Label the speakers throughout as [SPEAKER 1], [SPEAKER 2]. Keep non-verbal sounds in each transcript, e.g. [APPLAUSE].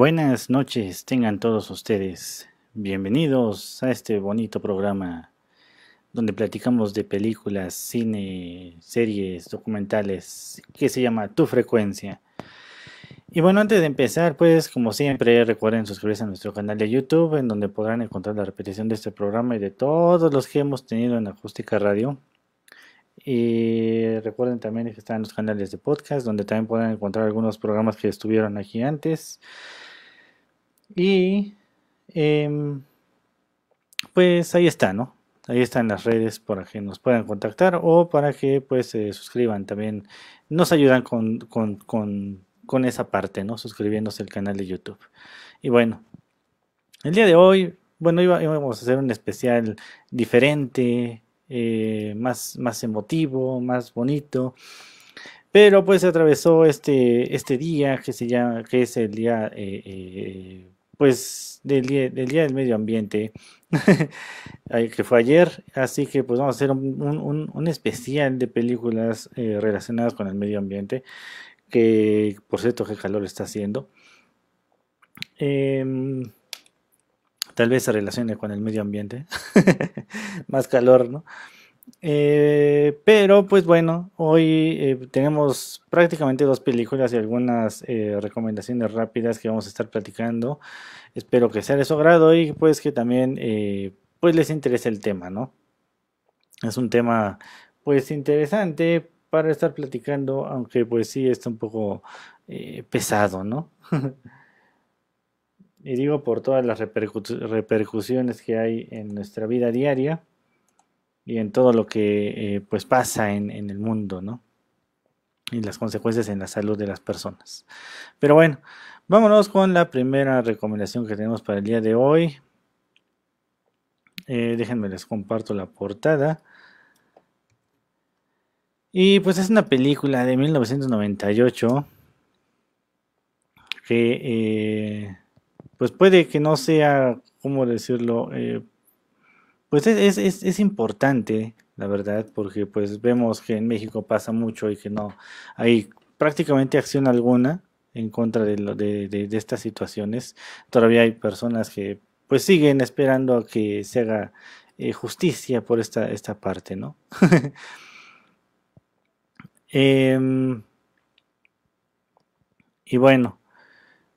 [SPEAKER 1] Buenas noches, tengan todos ustedes. Bienvenidos a este bonito programa donde platicamos de películas, cine, series, documentales, que se llama Tu Frecuencia. Y bueno, antes de empezar, pues como siempre, recuerden suscribirse a nuestro canal de YouTube, en donde podrán encontrar la repetición de este programa y de todos los que hemos tenido en Acústica Radio. Y recuerden también que están los canales de podcast, donde también podrán encontrar algunos programas que estuvieron aquí antes. Y em, pues ahí está, ¿no? Ahí están las redes para que nos puedan contactar o para que pues se suscriban también. Nos ayudan con, esa parte, ¿no? Suscribiéndose al canal de YouTube. Y bueno, el día de hoy, bueno, íbamos a hacer un especial diferente, eh, más, más emotivo, más bonito. Pero pues se atravesó este, este día que, se llama, que es el día eh, eh, pues del día, del medio ambiente [LAUGHS] que fue ayer así que pues vamos a hacer un, especial de películas eh, relacionadas con el medio ambiente que por cierto que calor está haciendo em, tal vez se relacione con el medio ambiente [LAUGHS] más calor no eh, pero pues bueno, hoy eh, tenemos prácticamente dos películas y algunas eh, recomendaciones rápidas que vamos a estar platicando. Espero que sea de su agrado y pues que también eh, pues les interese el tema, ¿no? Es un tema pues interesante para estar platicando, aunque pues sí está un poco pesado, ¿no? [LAUGHS] y digo por todas las repercusiones que hay en nuestra vida diaria y en todo lo que eh, pues pasa en, el mundo, ¿no? Y las consecuencias en la salud de las personas. Pero bueno, vámonos con la primera recomendación que tenemos para el día de hoy. Eh, déjenme les comparto la portada. Y pues es una película de 1998 que eh, pues puede que no sea, ¿cómo decirlo? pues e-, es, importante, la verdad, porque pues vemos que en México pasa mucho y que no hay prácticamente acción alguna en contra de, de, estas situaciones. Todavía hay personas que pues siguen esperando a que se haga eh, justicia por esta, esta parte, ¿no? [LAUGHS] Em, y bueno,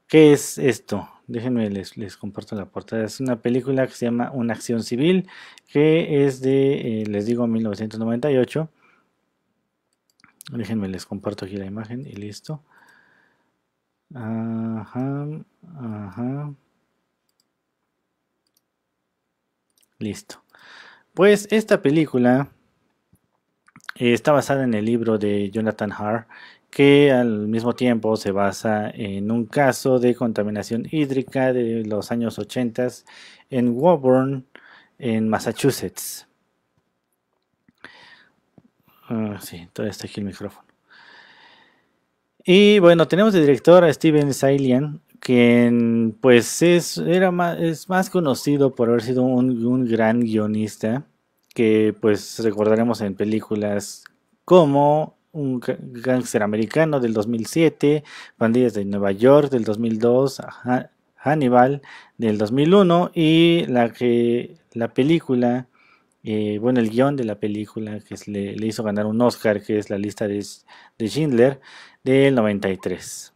[SPEAKER 1] ¿qué es esto? déjenme les, comparto la portada. Es una película que se llama Una acción civil, que es de, eh, les digo, 1998. Déjenme les comparto aquí la imagen y listo. Listo. Pues esta película eh, está basada en el libro de Jonathan harr que al mismo tiempo se basa en un caso de contaminación hídrica de los años 80 en Woburn, en Massachusetts. Ah, sí, todavía está aquí el micrófono. Y bueno, tenemos de director a Steven Salian, quien pues es, era más, es más conocido por haber sido un, un gran guionista, que pues recordaremos en películas como un gángster americano del 2007, Pandillas de Nueva York del 2002, Hannibal del 2001 y la que la película, eh, bueno, el guión de la película que le, hizo ganar un Oscar, que es la lista de, de Schindler del 93.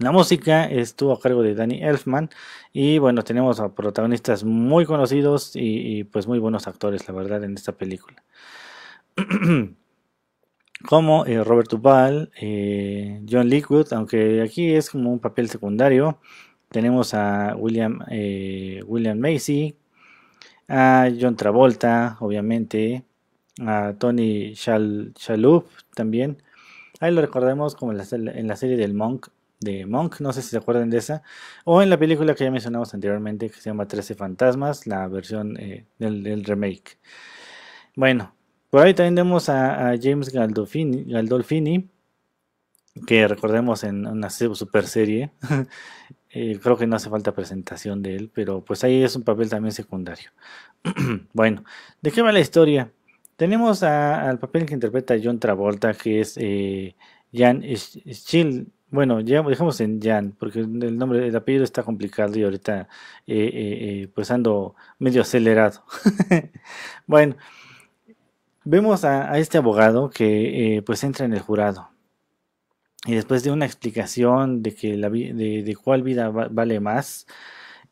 [SPEAKER 1] La música estuvo a cargo de Danny Elfman y bueno, tenemos a protagonistas muy conocidos y pues muy buenos actores, la verdad, en esta película. [CLEARS THROAT] como eh, Robert Tupal, eh, John Lickwood, aunque aquí es como un papel secundario. Tenemos a William, eh, William Macy, a John Travolta, obviamente, a Tony Shalhoub también. Ahí lo recordamos como en la, serie del Monk, de Monk, no sé si se acuerdan de esa, o en la película que ya mencionamos anteriormente que se llama 13 Fantasmas, la versión del remake. Bueno, por ahí también tenemos a, James Galdolfini, que recordemos en una super serie. [LAUGHS] Eh, creo que no hace falta presentación de él, pero pues ahí es un papel también secundario. [CLEARS THROAT] bueno, ¿de qué va la historia? Tenemos a, al papel que interpreta John Travolta, que es eh, Jan Schill. Bueno, dejamos en Jan, porque el nombre, el apellido está complicado y ahorita eh, pues ando medio acelerado. [LAUGHS] bueno. Vemos a, este abogado que eh, pues entra en el jurado y después de una explicación de que la de, cuál vida vale más,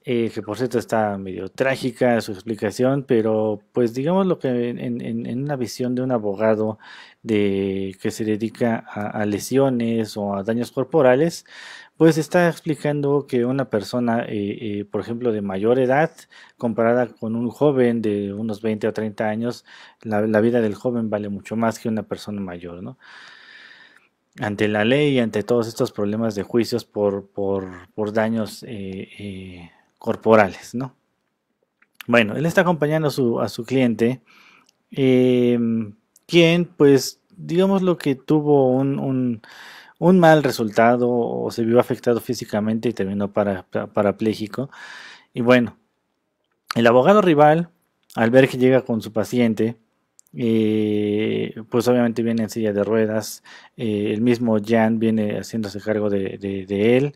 [SPEAKER 1] eh, que por cierto está medio trágica su explicación, pero pues digamos lo que en, en, una visión de un abogado de que se dedica a lesiones o a daños corporales, pues está explicando que una persona, eh, eh, por ejemplo, de mayor edad, comparada con un joven de unos 20 o 30 años, la, vida del joven vale mucho más que una persona mayor, ¿no? Ante la ley y ante todos estos problemas de juicios por, por, por daños eh, corporales, ¿no? Bueno, él está acompañando a su, a su cliente, em, quien, pues, digamos lo que tuvo un un mal resultado o se vio afectado físicamente y terminó parapléjico. Y bueno, el abogado rival, al ver que llega con su paciente, eh, pues obviamente viene en silla de ruedas, eh, el mismo Jan viene haciéndose cargo de, él,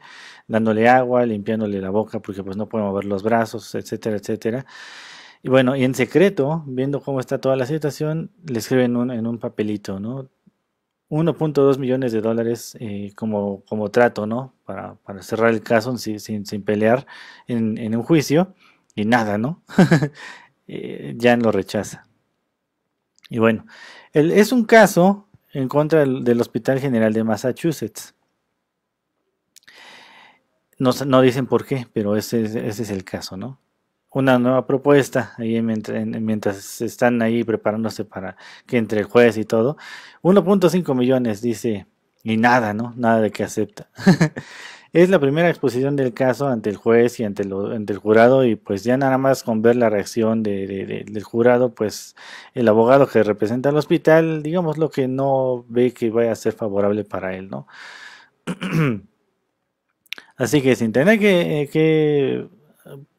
[SPEAKER 1] dándole agua, limpiándole la boca porque pues no puede mover los brazos, etcétera, etcétera. Y bueno, y en secreto, viendo cómo está toda la situación, le escriben en un papelito, ¿no? 1.2 millones de dólares eh, como, como trato, ¿no? Para, cerrar el caso sin, pelear en, un juicio y nada, ¿no? Jan [LAUGHS] eh, lo rechaza. Y bueno, es un caso en contra del, Hospital General de Massachusetts. No, dicen por qué, pero ese, ese es el caso, ¿no? una nueva propuesta mientras, están ahí preparándose para que entre el juez y todo. 1.5 millones, dice, y nada, ¿no? Nada de que acepta. [LAUGHS] es la primera exposición del caso ante el juez y ante, el jurado y pues ya nada más con ver la reacción del jurado, pues el abogado que representa al hospital, digamos lo que no ve que vaya a ser favorable para él, ¿no? [CLEARS THROAT] Así que sin tener que eh,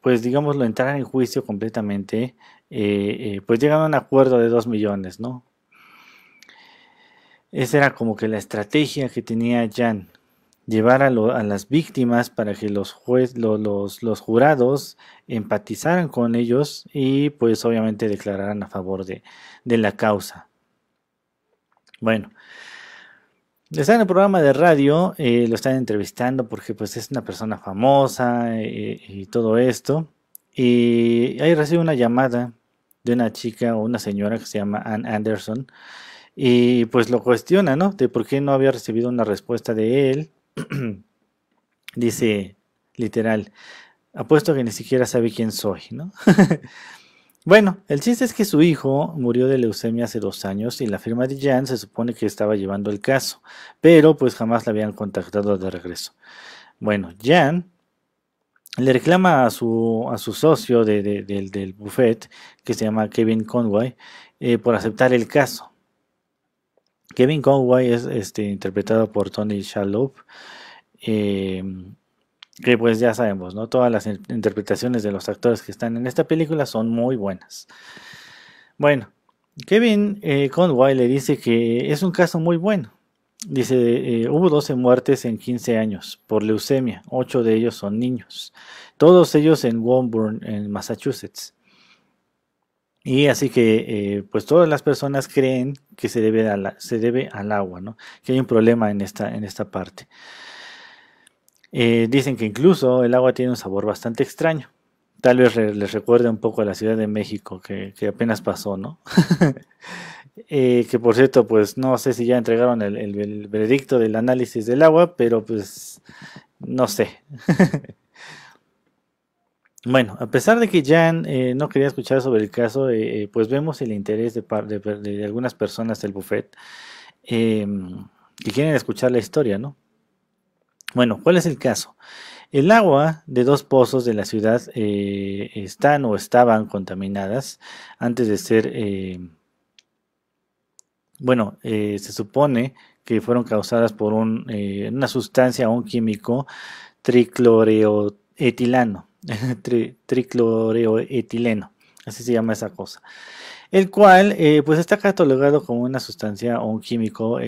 [SPEAKER 1] pues digamos, lo entraran en juicio completamente, eh, eh, pues llegan a un acuerdo de 2 millones, ¿no? Esa era como que la estrategia que tenía Jan, llevar a, las víctimas para que los, los, jurados empatizaran con ellos y pues obviamente declararan a favor de, de la causa. Bueno, Está en el programa de radio, eh, lo están entrevistando porque pues es una persona famosa eh, y todo esto. Y ahí recibe una llamada de una chica o una señora que se llama Ann Anderson. Y pues lo cuestiona, ¿no? De por qué no había recibido una respuesta de él. [CLEARS THROAT] Dice, literal, apuesto que ni siquiera sabe quién soy, ¿no? [LAUGHS] Bueno, el chiste es que su hijo murió de leucemia hace dos años y la firma de Jan se supone que estaba llevando el caso, pero pues jamás la habían contactado de regreso. Bueno, Jan le reclama a su, a su socio de, del, del buffet, que se llama Kevin Conway, eh, por aceptar el caso. Kevin Conway es este, interpretado por Tony Shalhoub. Eh, que pues ya sabemos, ¿no? Todas las interpretaciones de los actores que están en esta película son muy buenas. Bueno, Kevin eh, Conway le dice que es un caso muy bueno. Dice, eh, hubo 12 muertes en 15 años por leucemia, 8 de ellos son niños, todos ellos en Woburn, en Massachusetts. Y así que, eh, pues todas las personas creen que se debe, se debe al agua, ¿no? Que hay un problema en esta, en esta parte. Eh, dicen que incluso el agua tiene un sabor bastante extraño. Tal vez les recuerde un poco a la Ciudad de México que, apenas pasó, ¿no? [LAUGHS] Eh, que por cierto, pues no sé si ya entregaron el, veredicto del análisis del agua, pero pues no sé. [LAUGHS] Bueno, a pesar de que Jan eh, no quería escuchar sobre el caso, pues vemos el interés de, algunas personas del buffet eh, que quieren escuchar la historia, ¿no? Bueno, ¿cuál es el caso? El agua de dos pozos de la ciudad eh, están o estaban contaminadas antes de ser, eh, bueno, eh, se supone que fueron causadas por una sustancia o un químico tricloreoetilano, [LAUGHS] tricloreoetileno, así se llama esa cosa, el cual pues está catalogado como una sustancia o un químico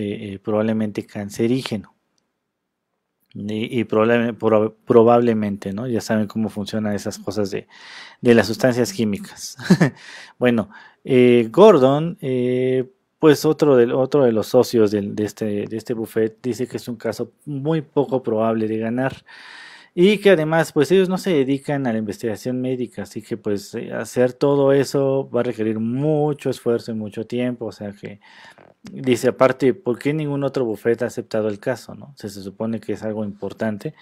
[SPEAKER 1] probablemente cancerígeno. Y, probablemente, ¿no? Ya saben cómo funcionan esas cosas de, de las sustancias químicas. [LAUGHS] bueno, eh, Gordon, eh, pues otro de, otro de los socios de, de, este, de este buffet, dice que es un caso muy poco probable de ganar. Y que además, pues ellos no se dedican a la investigación médica, así que pues eh, hacer todo eso va a requerir mucho esfuerzo y mucho tiempo, o sea que Dice aparte, ¿por qué ningún otro bufete ha aceptado el caso? ¿no? se supone que es algo importante,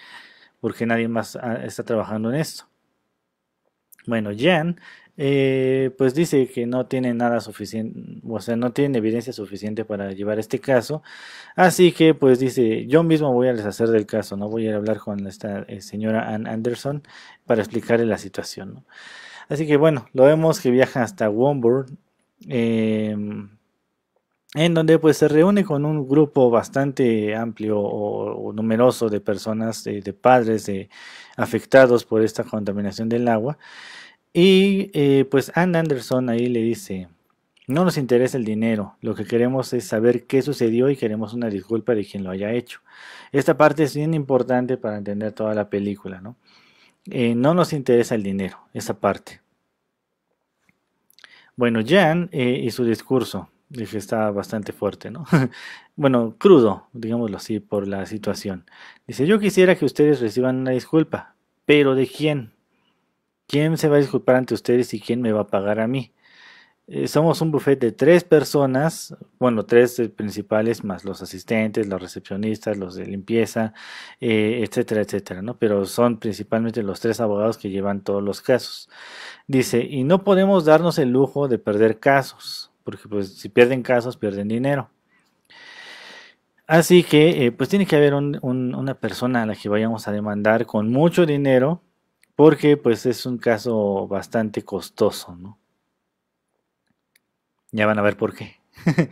[SPEAKER 1] porque nadie más ah, está trabajando en esto. Bueno, Jan, eh, pues dice que no tiene nada suficiente, o sea, no tiene evidencia suficiente para llevar este caso. Así que, pues dice, yo mismo voy a deshacer del caso, no voy a hablar con esta eh, señora Ann Anderson para explicarle la situación. Así que, bueno, lo vemos que viaja hasta Womburn. Em, en donde pues se reúne con un grupo bastante amplio o, numeroso de personas, de, padres de, afectados por esta contaminación del agua. Y eh, pues Ann Anderson ahí le dice, no nos interesa el dinero, lo que queremos es saber qué sucedió y queremos una disculpa de quien lo haya hecho. Esta parte es bien importante para entender toda la película, ¿no? Eh, no nos interesa el dinero, esa parte. Bueno, Jan eh, y su discurso dije está bastante fuerte, ¿no? [LAUGHS] bueno, crudo, digámoslo así, por la situación. Dice, yo quisiera que ustedes reciban una disculpa, pero ¿de quién? ¿Quién se va a disculpar ante ustedes y quién me va a pagar a mí? Eh, somos un buffet de tres personas, bueno, tres eh, principales, más los asistentes, los recepcionistas, los de limpieza, eh, etcétera, etcétera, ¿no? Pero son principalmente los tres abogados que llevan todos los casos. Dice, y no podemos darnos el lujo de perder casos porque pues si pierden casos pierden dinero. Así que eh, pues tiene que haber una persona a la que vayamos a demandar con mucho dinero, porque pues es un caso bastante costoso, ¿no? Ya van a ver por qué. [LAUGHS]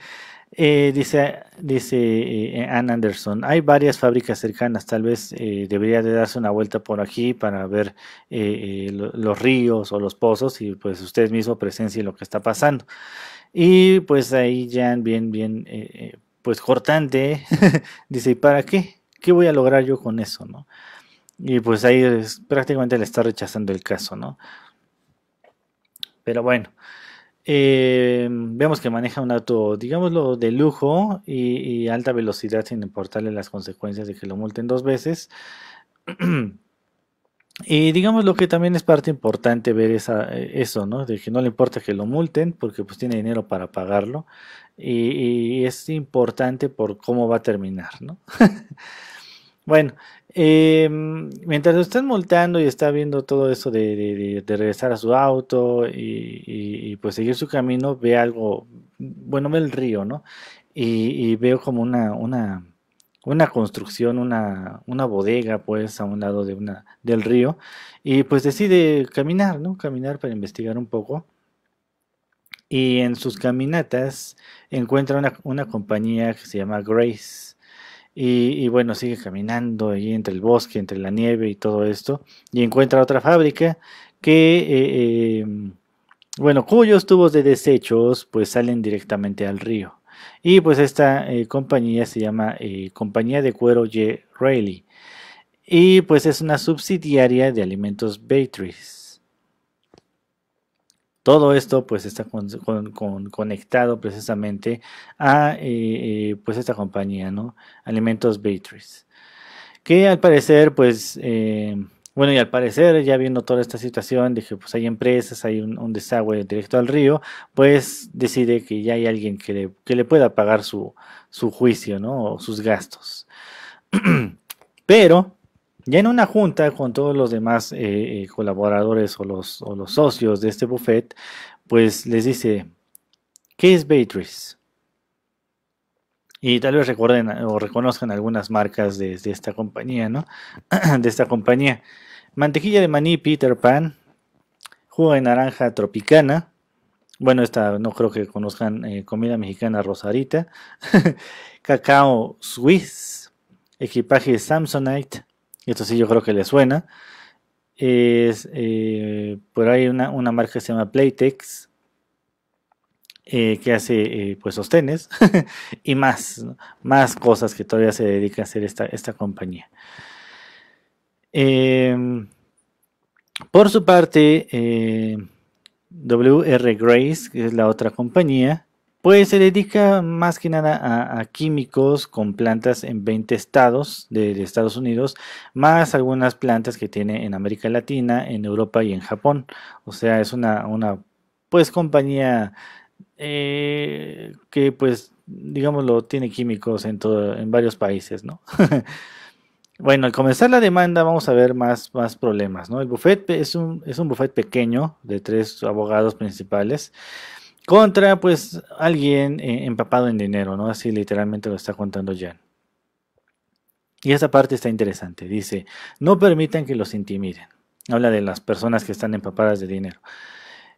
[SPEAKER 1] Eh, dice dice eh, Ann Anderson, hay varias fábricas cercanas, tal vez debería de darse una vuelta por aquí para ver los ríos o los pozos y pues usted mismo presencie lo que está pasando. Y pues ahí Jan, bien, bien, eh, eh, pues cortante, [LAUGHS] dice, ¿y para qué? ¿Qué voy a lograr yo con eso, no? Y pues ahí prácticamente le está rechazando el caso, ¿no? Pero bueno, eh, vemos que maneja un auto, digámoslo, de lujo y, y, alta velocidad sin importarle las consecuencias de que lo multen dos veces. [CLEARS THROAT] Y digamos lo que también es parte importante ver esa, eso, ¿no? De que no le importa que lo multen porque pues tiene dinero para pagarlo y, es importante por cómo va a terminar, ¿no? [LAUGHS] bueno, em, mientras lo están multando y está viendo todo eso de, regresar a su auto y, pues seguir su camino, ve algo, bueno, ve el río, ¿no? Y, veo como una, una una construcción, una, una bodega, pues, a un lado de una, del río, y pues decide caminar, ¿no? Caminar para investigar un poco. Y en sus caminatas encuentra una, compañía que se llama Grace. Y, bueno, sigue caminando ahí entre el bosque, entre la nieve y todo esto. Y encuentra otra fábrica que, eh, eh, bueno, cuyos tubos de desechos pues salen directamente al río. Y pues esta eh, compañía se llama eh, Compañía de Cuero J. Reilly. Y pues es una subsidiaria de Alimentos Beatrice. Todo esto pues está conectado precisamente a eh, pues esta compañía, ¿no? Alimentos Beatrice. Que al parecer pues bueno, y al parecer, ya viendo toda esta situación, dije, pues hay empresas, hay un, desagüe directo al río, pues decide que ya hay alguien que le, que le pueda pagar su, su juicio, ¿no? O sus gastos. [CLEARS THROAT] Pero, ya en una junta con todos los demás eh, eh, colaboradores o los, o los socios de este buffet, pues les dice, ¿qué es Beatrice? Y tal vez recuerden o reconozcan algunas marcas de, esta compañía, ¿no? [CLEARS THROAT] de esta compañía. Mantequilla de maní Peter Pan. Jugo de naranja tropicana. Bueno, esta no creo que conozcan eh, comida mexicana rosarita. [LAUGHS] Cacao Swiss. Equipaje Samsonite. Esto sí yo creo que le suena. Es, eh, por ahí una, una marca que se llama Playtex. Eh, que hace eh, pues sostenes [LAUGHS] y más, más cosas que todavía se dedica a hacer esta, esta compañía. Em, por su parte, eh, WR Grace, que es la otra compañía, pues se dedica más que nada a, químicos con plantas en 20 estados de, Estados Unidos, más algunas plantas que tiene en América Latina, en Europa y en Japón. O sea, es una, una pues compañía eh, que pues, digámoslo, tiene químicos en, en varios países, ¿no? [LAUGHS] bueno, al comenzar la demanda vamos a ver más, más problemas, ¿no? El buffet es un, es un buffet pequeño de tres abogados principales contra pues alguien eh, empapado en dinero, ¿no? Así literalmente lo está contando Jan. Y esa parte está interesante. Dice, no permitan que los intimiden. Habla de las personas que están empapadas de dinero.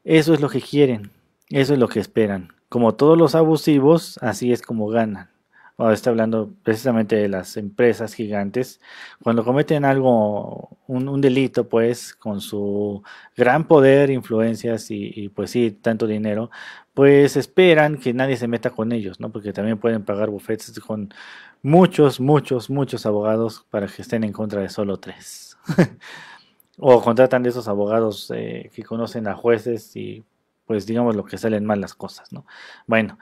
[SPEAKER 1] Eso es lo que quieren. Eso es lo que esperan. Como todos los abusivos, así es como ganan. Ahora está hablando precisamente de las empresas gigantes. Cuando cometen algo, un, delito, pues, con su gran poder, influencias y, pues sí, tanto dinero, pues esperan que nadie se meta con ellos, ¿no? Porque también pueden pagar bufetes con muchos, muchos, muchos abogados para que estén en contra de solo tres. [LAUGHS] o contratan de esos abogados eh, que conocen a jueces y pues digamos lo que salen mal las cosas, ¿no? Bueno.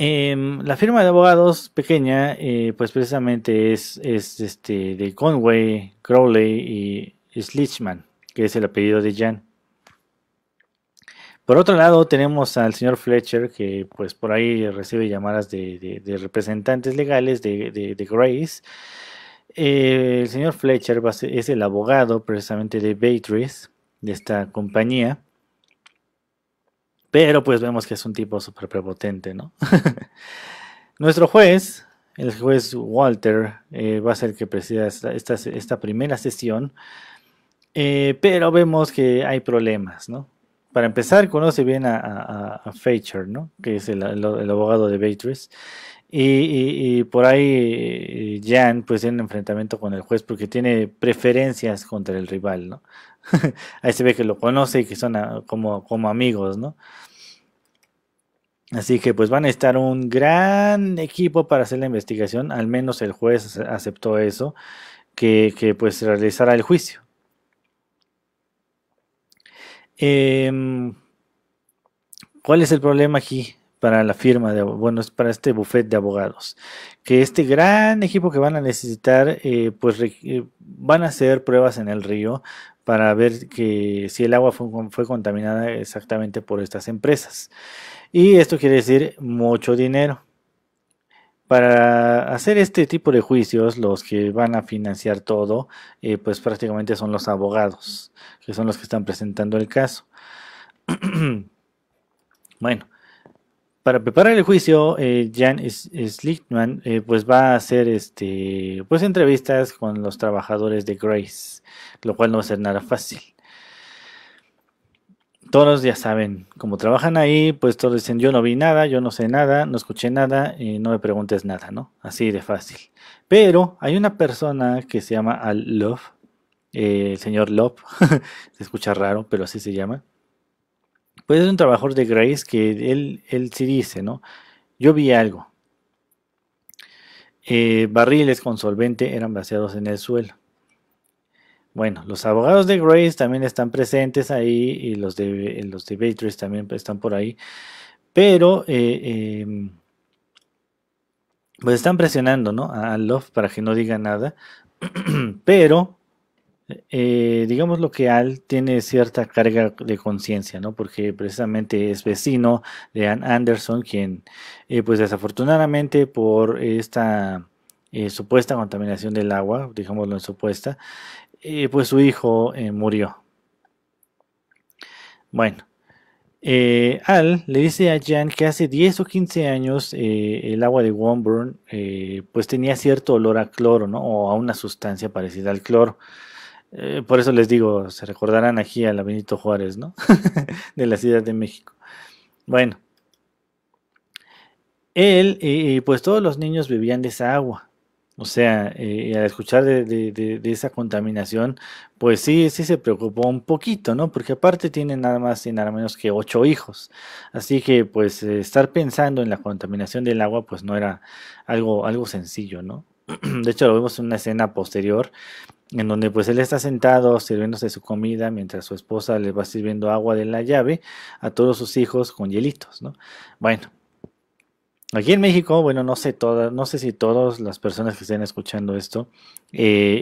[SPEAKER 1] Em, la firma de abogados pequeña, eh, pues precisamente es, este, de Conway, Crowley y Slichman, que es el apellido de Jan. Por otro lado, tenemos al señor Fletcher, que pues por ahí recibe llamadas de, representantes legales de, Grace. Eh, el señor Fletcher es el abogado precisamente de Beatrice de esta compañía. Pero pues vemos que es un tipo súper prepotente, ¿no? [LAUGHS] Nuestro juez, el juez Walter, eh, va a ser el que presida esta, primera sesión. Eh, pero vemos que hay problemas, ¿no? Para empezar, conoce bien a, a, ¿no? Que es el, abogado de Beatrice. Y, y, por ahí eh, Jan pues tiene un enfrentamiento con el juez porque tiene preferencias contra el rival, ¿no? [LAUGHS] Ahí se ve que lo conoce y que son ah, como, como amigos, ¿no? Así que pues van a estar un gran equipo para hacer la investigación, al menos el juez aceptó eso, que, que pues realizará el juicio. Em, ¿Cuál es el problema aquí para la firma, de, bueno, es para este buffet de abogados? Que este gran equipo que van a necesitar, eh, pues eh, van a hacer pruebas en el río, para ver que si el agua fue, contaminada exactamente por estas empresas. Y esto quiere decir mucho dinero. Para hacer este tipo de juicios, los que van a financiar todo, eh, pues prácticamente son los abogados, que son los que están presentando el caso. [CLEARS THROAT] bueno, para preparar el juicio, eh, Jan Slickman eh, pues va a hacer este, pues entrevistas con los trabajadores de Grace, lo cual no va a ser nada fácil. Todos ya saben, como trabajan ahí, pues todos dicen, yo no vi nada, yo no sé nada, no escuché nada, eh, no me preguntes nada, ¿no? Así de fácil. Pero hay una persona que se llama Al Love, el señor Love, [LAUGHS] se escucha raro, pero así se llama, pues es un trabajador de Grace que él, él sí dice, ¿no? Yo vi algo. Eh, barriles con solvente eran vaciados en el suelo. Bueno, los abogados de Grace también están presentes ahí y los de, los también están por ahí. Pero eh, em, pues están presionando ¿no? a Love para que no diga nada. [CLEARS THROAT] pero eh, digamos lo que Al tiene cierta carga de conciencia, ¿no? Porque precisamente es vecino de Ann Anderson, quien, eh, pues desafortunadamente por esta eh, supuesta contaminación del agua, digámoslo en supuesta, eh, pues su hijo murió. Bueno. Al le dice a Jan que hace 10 o 15 años el agua de Womburn pues tenía cierto olor a cloro, ¿no? O a una sustancia parecida al cloro. Eh, por eso les digo, se recordarán aquí a la Benito Juárez, ¿no? [LAUGHS] de la Ciudad de México. Bueno, él, y pues todos los niños vivían de esa agua. O sea, eh, al escuchar de, de, esa contaminación, pues sí, sí se preocupó un poquito, ¿no? Porque aparte tiene nada más y nada menos que ocho hijos. Así que, pues, eh, estar pensando en la contaminación del agua, pues no era algo, algo sencillo, ¿no? [CLEARS THROAT] de hecho lo vemos en una escena posterior, en donde pues él está sentado sirviéndose su comida mientras su esposa le va sirviendo agua de la llave a todos sus hijos con hielitos, ¿no? Bueno, Aquí en México, bueno, no sé todas, no sé si todas las personas que estén escuchando esto, eh,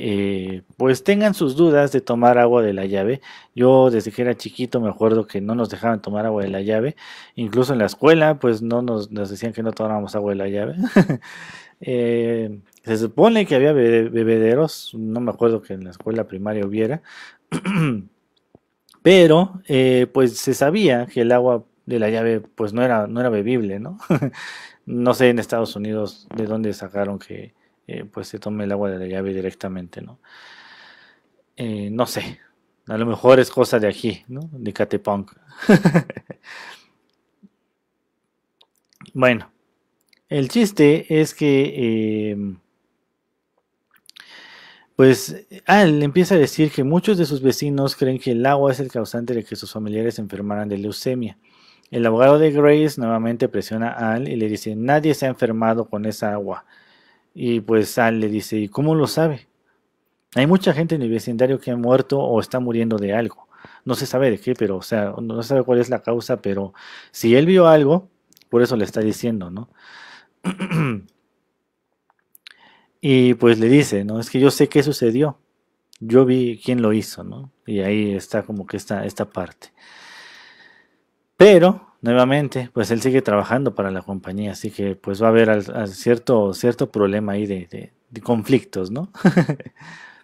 [SPEAKER 1] eh, pues tengan sus dudas de tomar agua de la llave. Yo desde que era chiquito me acuerdo que no nos dejaban tomar agua de la llave, incluso en la escuela, pues no nos, nos decían que no tomáramos agua de la llave. [LAUGHS] Eh, se supone que había bebederos, no me acuerdo que en la escuela primaria hubiera, [CLEARS THROAT] pero eh, pues se sabía que el agua de la llave pues no era, no era bebible, ¿no? [LAUGHS] no sé en Estados Unidos de dónde sacaron que eh, pues se tome el agua de la llave directamente, ¿no? no sé, a lo mejor es cosa de aquí, ¿no? De Catepunk. [LAUGHS] bueno, el chiste es que... Em, pues Al empieza a decir que muchos de sus vecinos creen que el agua es el causante de que sus familiares se enfermaran de leucemia. El abogado de Grace nuevamente presiona a Al y le dice, nadie se ha enfermado con esa agua. Y pues Al le dice, ¿y cómo lo sabe? Hay mucha gente en el vecindario que ha muerto o está muriendo de algo. No se sabe de qué, pero, o sea, no se sabe cuál es la causa, pero si él vio algo, por eso le está diciendo, ¿no? [CLEARS THROAT] y pues le dice, ¿no? Es que yo sé qué sucedió. Yo vi quién lo hizo, ¿no? Y ahí está como que esta, esta parte. Pero, nuevamente, pues él sigue trabajando para la compañía, así que pues va a haber cierto, cierto problema ahí de, de conflictos, ¿no? [LAUGHS]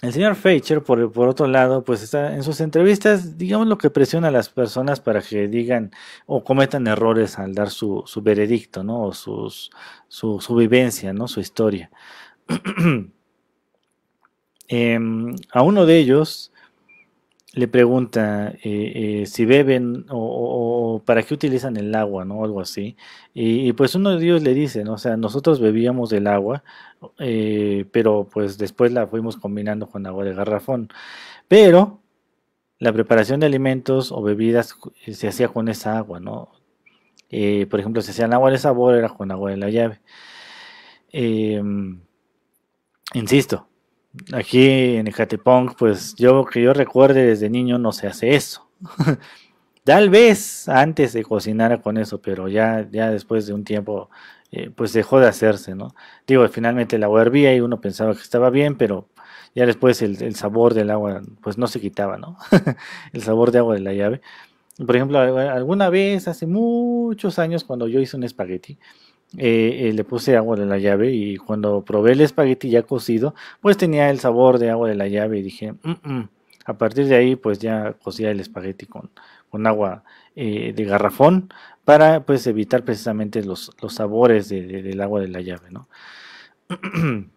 [SPEAKER 1] El señor Feicher, por, otro lado, pues está en sus entrevistas, digamos lo que presiona a las personas para que digan o cometan errores al dar su, veredicto, ¿no? O su, vivencia, ¿no? Su historia. [CLEARS THROAT] Em, a uno de ellos, le pregunta eh, eh, si beben o, para qué utilizan el agua, ¿no? Algo así. Y, pues uno de ellos le dice, ¿no? O sea, nosotros bebíamos del agua, eh, pero pues después la fuimos combinando con agua de garrafón. Pero la preparación de alimentos o bebidas se hacía con esa agua, ¿no? por ejemplo, si hacían agua de sabor, era con agua de la llave. Em, insisto, aquí en Ecatepong, pues yo que yo recuerde desde niño no se hace eso. [LAUGHS] Tal vez antes se cocinara con eso, pero ya, ya después de un tiempo, eh, pues dejó de hacerse, ¿no? Digo, finalmente el agua hervía y uno pensaba que estaba bien, pero ya después el, el sabor del agua, pues no se quitaba, ¿no? [LAUGHS] el sabor de agua de la llave. Por ejemplo, alguna vez, hace muchos años, cuando yo hice un espagueti, eh, eh, le puse agua de la llave y cuando probé el espagueti ya cocido, pues tenía el sabor de agua de la llave y dije, mm, mm". a partir de ahí pues ya cocía el espagueti con, agua eh, de garrafón para pues evitar precisamente los, sabores del agua de la llave, ¿no? [CLEARS THROAT]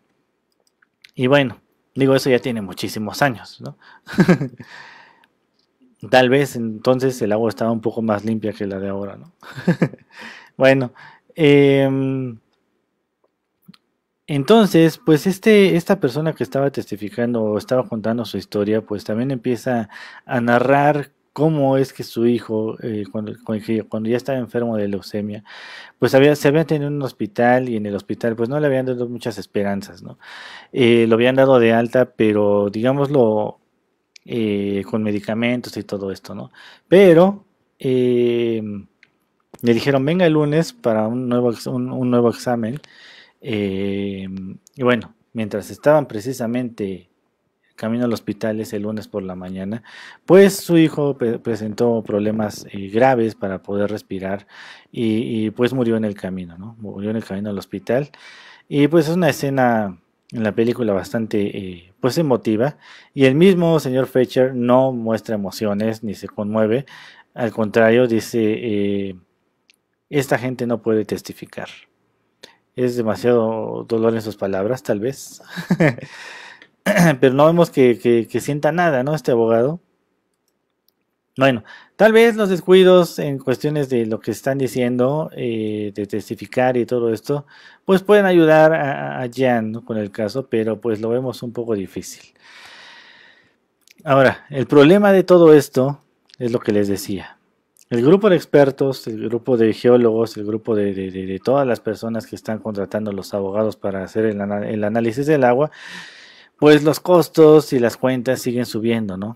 [SPEAKER 1] y bueno, digo, eso ya tiene muchísimos años, ¿no? [LAUGHS] Tal vez entonces el agua estaba un poco más limpia que la de ahora, ¿no? [LAUGHS] bueno, Em, entonces, pues este, esta persona que estaba testificando o estaba contando su historia, pues también empieza a narrar cómo es que su hijo, eh, cuando, ya estaba enfermo de leucemia, pues se había tenido en un hospital y en el hospital pues no le habían dado muchas esperanzas, ¿no? Eh, lo habían dado de alta, pero digámoslo eh, con medicamentos y todo esto, ¿no? Pero em, le dijeron, venga el lunes para un nuevo, un, nuevo examen. Em, y bueno, mientras estaban precisamente camino al hospital ese lunes por la mañana, pues su hijo presentó problemas eh, graves para poder respirar y, pues murió en el camino, ¿no? Murió en el camino al hospital. Y pues es una escena en la película bastante eh, pues emotiva y el mismo señor Fletcher no muestra emociones ni se conmueve, al contrario dice... Eh, esta gente no puede testificar. Es demasiado dolor en sus palabras, tal vez. [LAUGHS] Pero no vemos que, sienta nada, ¿no? Este abogado. Bueno, tal vez los descuidos en cuestiones de lo que están diciendo, eh, de testificar y todo esto, pues pueden ayudar a, a Jan con el caso, pero pues lo vemos un poco difícil. Ahora, el problema de todo esto es lo que les decía. El grupo de expertos, el grupo de geólogos, el grupo de, todas las personas que están contratando a los abogados para hacer el, análisis del agua, pues los costos y las cuentas siguen subiendo, ¿no?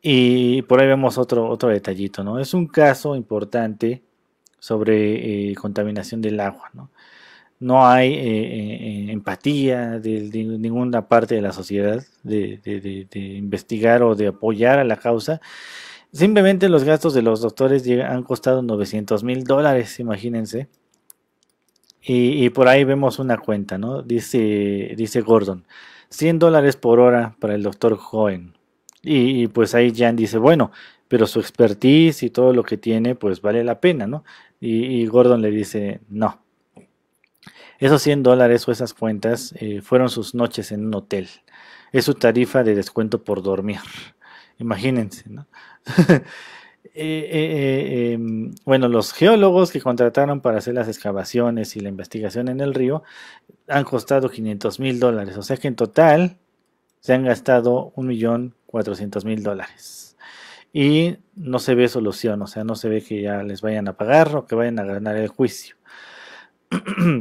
[SPEAKER 1] Y por ahí vemos otro, otro detallito, ¿no? Es un caso importante sobre eh, contaminación del agua, ¿no? No hay eh, eh, empatía de, ninguna parte de la sociedad de investigar o de apoyar a la causa Simplemente los gastos de los doctores han costado 900 mil dólares, imagínense. Y, por ahí vemos una cuenta, ¿no? Dice, dice Gordon, 100 dólares por hora para el doctor Cohen. Y, pues ahí Jan dice, bueno, pero su expertise y todo lo que tiene, pues vale la pena, ¿no? Y, Gordon le dice, no. Esos 100 dólares o esas cuentas eh, fueron sus noches en un hotel. Es su tarifa de descuento por dormir. Imagínense, ¿no? [LAUGHS] Eh, eh, eh, em, bueno, los geólogos que contrataron para hacer las excavaciones y la investigación en el río han costado 500 mil dólares, o sea que en total se han gastado mil dólares. Y no se ve solución, o sea, no se ve que ya les vayan a pagar o que vayan a ganar el juicio.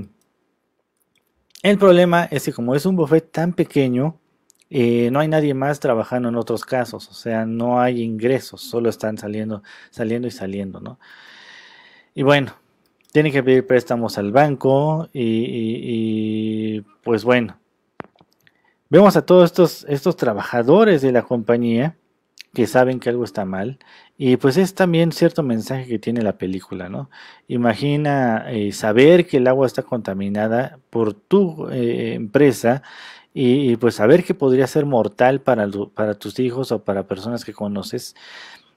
[SPEAKER 1] [CLEARS THROAT] el problema es que como es un buffet tan pequeño, eh, no hay nadie más trabajando en otros casos, o sea, no hay ingresos, solo están saliendo, saliendo y saliendo, ¿no? Y bueno, tienen que pedir préstamos al banco y, pues bueno, vemos a todos estos, estos trabajadores de la compañía que saben que algo está mal. Y pues es también cierto mensaje que tiene la película, ¿no? Imagina eh, saber que el agua está contaminada por tu eh, empresa y, pues pues saber que podría ser mortal para, para tus hijos o para personas que conoces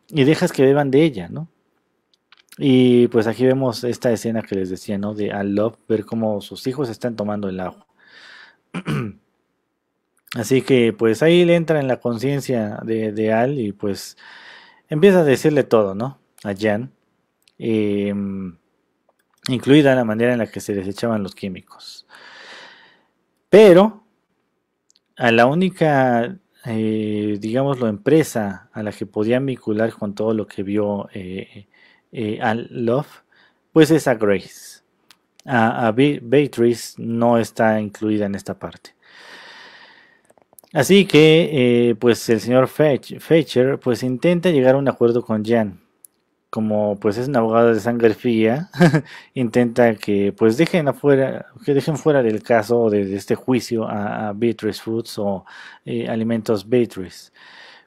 [SPEAKER 1] y dejas que beban de ella, ¿no? Y pues aquí vemos esta escena que les decía, ¿no? De Al Love, ver cómo sus hijos están tomando el agua. [CLEARS THROAT] Así que pues ahí le entra en la conciencia de, Al y pues empieza a decirle todo, ¿no? A Jan, em, incluida la manera en la que se desechaban los químicos. Pero a la única, eh, digamos, empresa a la que podían vincular con todo lo que vio eh, eh, Al Love, pues es a Grace. A, Beatrice no está incluida en esta parte. Así que, pues el señor Fetcher, pues intenta llegar a un acuerdo con Jan, como pues es un abogado de sangre fría, [LAUGHS] intenta que pues dejen afuera, que dejen fuera del caso o de este juicio a, Beatrice Foods o eh, Alimentos Beatrice.